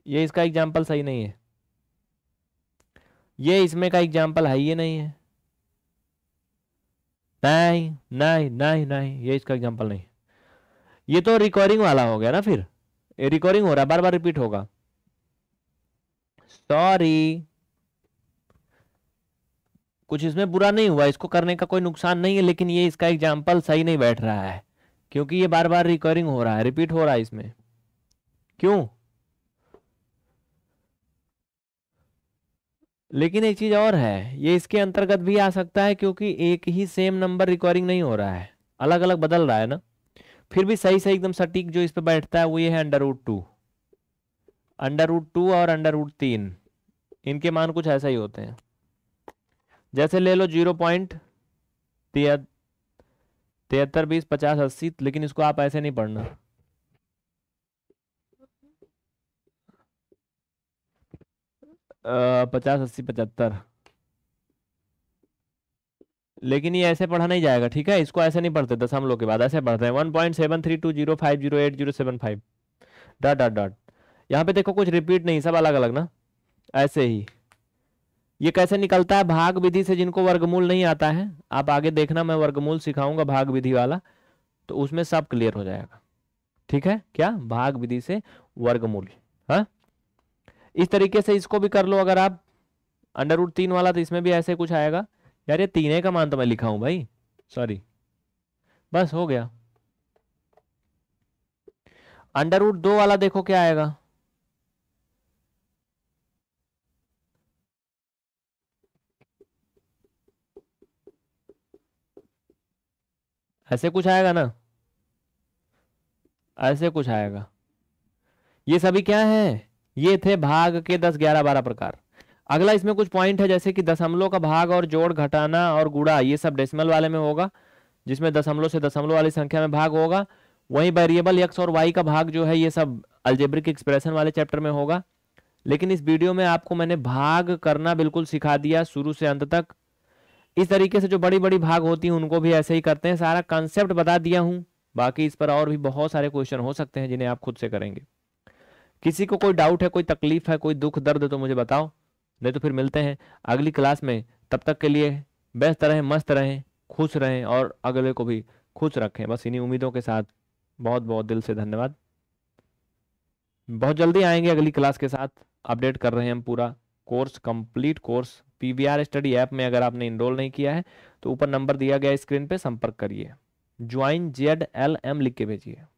Speaker 1: ये इसका एग्जाम्पल सही नहीं है ये इसमें का एग्जाम्पल है ये नहीं है नहीं नहीं नहीं नहीं ये इसका एग्जाम्पल नहीं ये तो रिकॉर्डिंग वाला हो गया ना फिर ये रिकॉर्डिंग हो रहा बार बार रिपीट होगा सॉरी कुछ इसमें बुरा नहीं हुआ इसको करने का कोई नुकसान नहीं है लेकिन ये इसका एग्जाम्पल सही नहीं बैठ रहा है क्योंकि ये बार बार रिकॉर्डिंग हो रहा है रिपीट हो रहा है इसमें क्यों लेकिन एक चीज और है ये इसके अंतर्गत भी आ सकता है क्योंकि एक ही सेम नंबर रिकॉर्डिंग नहीं हो रहा है अलग अलग बदल रहा है ना फिर भी सही सही एकदम सटीक जो इस पे बैठता है वो ये है under root two under root two और अंडर रूट तीन इनके मान कुछ ऐसा ही होते हैं जैसे ले लो जीरो पॉइंट तिहत्तर बीस पचास अस्सी लेकिन इसको आप ऐसे नहीं पढ़ना पचास अस्सी पचहत्तर लेकिन ये ऐसे पढ़ा नहीं जाएगा ठीक है इसको ऐसे नहीं पढ़ते दशमलव के बाद ऐसे पढ़ते हैं one point seven three two zero five zero eight zero seven five dot dot dot यहाँ पे देखो कुछ रिपीट नहीं सब अलग अलग ना ऐसे ही ये कैसे निकलता है भाग विधि से जिनको वर्गमूल नहीं आता है आप आगे देखना मैं वर्गमूल सिखाऊंगा भाग विधि वाला तो उसमें सब क्लियर हो जाएगा ठीक है क्या भाग विधि से वर्गमूल हाँ इस तरीके से इसको भी कर लो अगर आप अंडर रूट तीन वाला तो इसमें भी ऐसे कुछ आएगा यार ये तीन का मान तो मैं लिखा हूं भाई सॉरी बस हो गया अंडर रूट दो वाला देखो क्या आएगा ऐसे कुछ आएगा ना ऐसे कुछ आएगा ये सभी क्या है ये थे भाग के दस ग्यारह बारह प्रकार अगला इसमें कुछ पॉइंट है जैसे कि दशमलव का भाग और जोड़ घटाना और गुड़ा ये सब डेसिमल वाले में होगा जिसमें दशमलव से दशमलव वाली संख्या में भाग होगा वही वेरिएबल एक्स और वाई का भाग जो है ये सब अल्जेब्रिक एक्सप्रेशन वाले चैप्टर में होगा लेकिन इस वीडियो में आपको मैंने भाग करना बिल्कुल सिखा दिया शुरू से अंत तक इस तरीके से जो बड़ी बड़ी भाग होती हैं उनको भी ऐसे ही करते हैं सारा कंसेप्ट बता दिया हूं बाकी इस पर और भी बहुत सारे क्वेश्चन हो सकते हैं जिन्हें आप खुद से करेंगे किसी को कोई डाउट है कोई तकलीफ है कोई दुख दर्द है तो मुझे बताओ नहीं तो फिर मिलते हैं अगली क्लास में तब तक के लिए व्यस्त रहें मस्त रहें खुश रहें और अगले को भी खुश रखें बस इन्हीं उम्मीदों के साथ बहुत बहुत दिल से धन्यवाद बहुत जल्दी आएंगे अगली क्लास के साथ अपडेट कर रहे हैं हम पूरा course complete course PVR study app में अगर आपने इनरोल नहीं किया है तो ऊपर नंबर दिया गया स्क्रीन पे संपर्क करिए ज्वाइन जेड एल एम लिख के भेजिए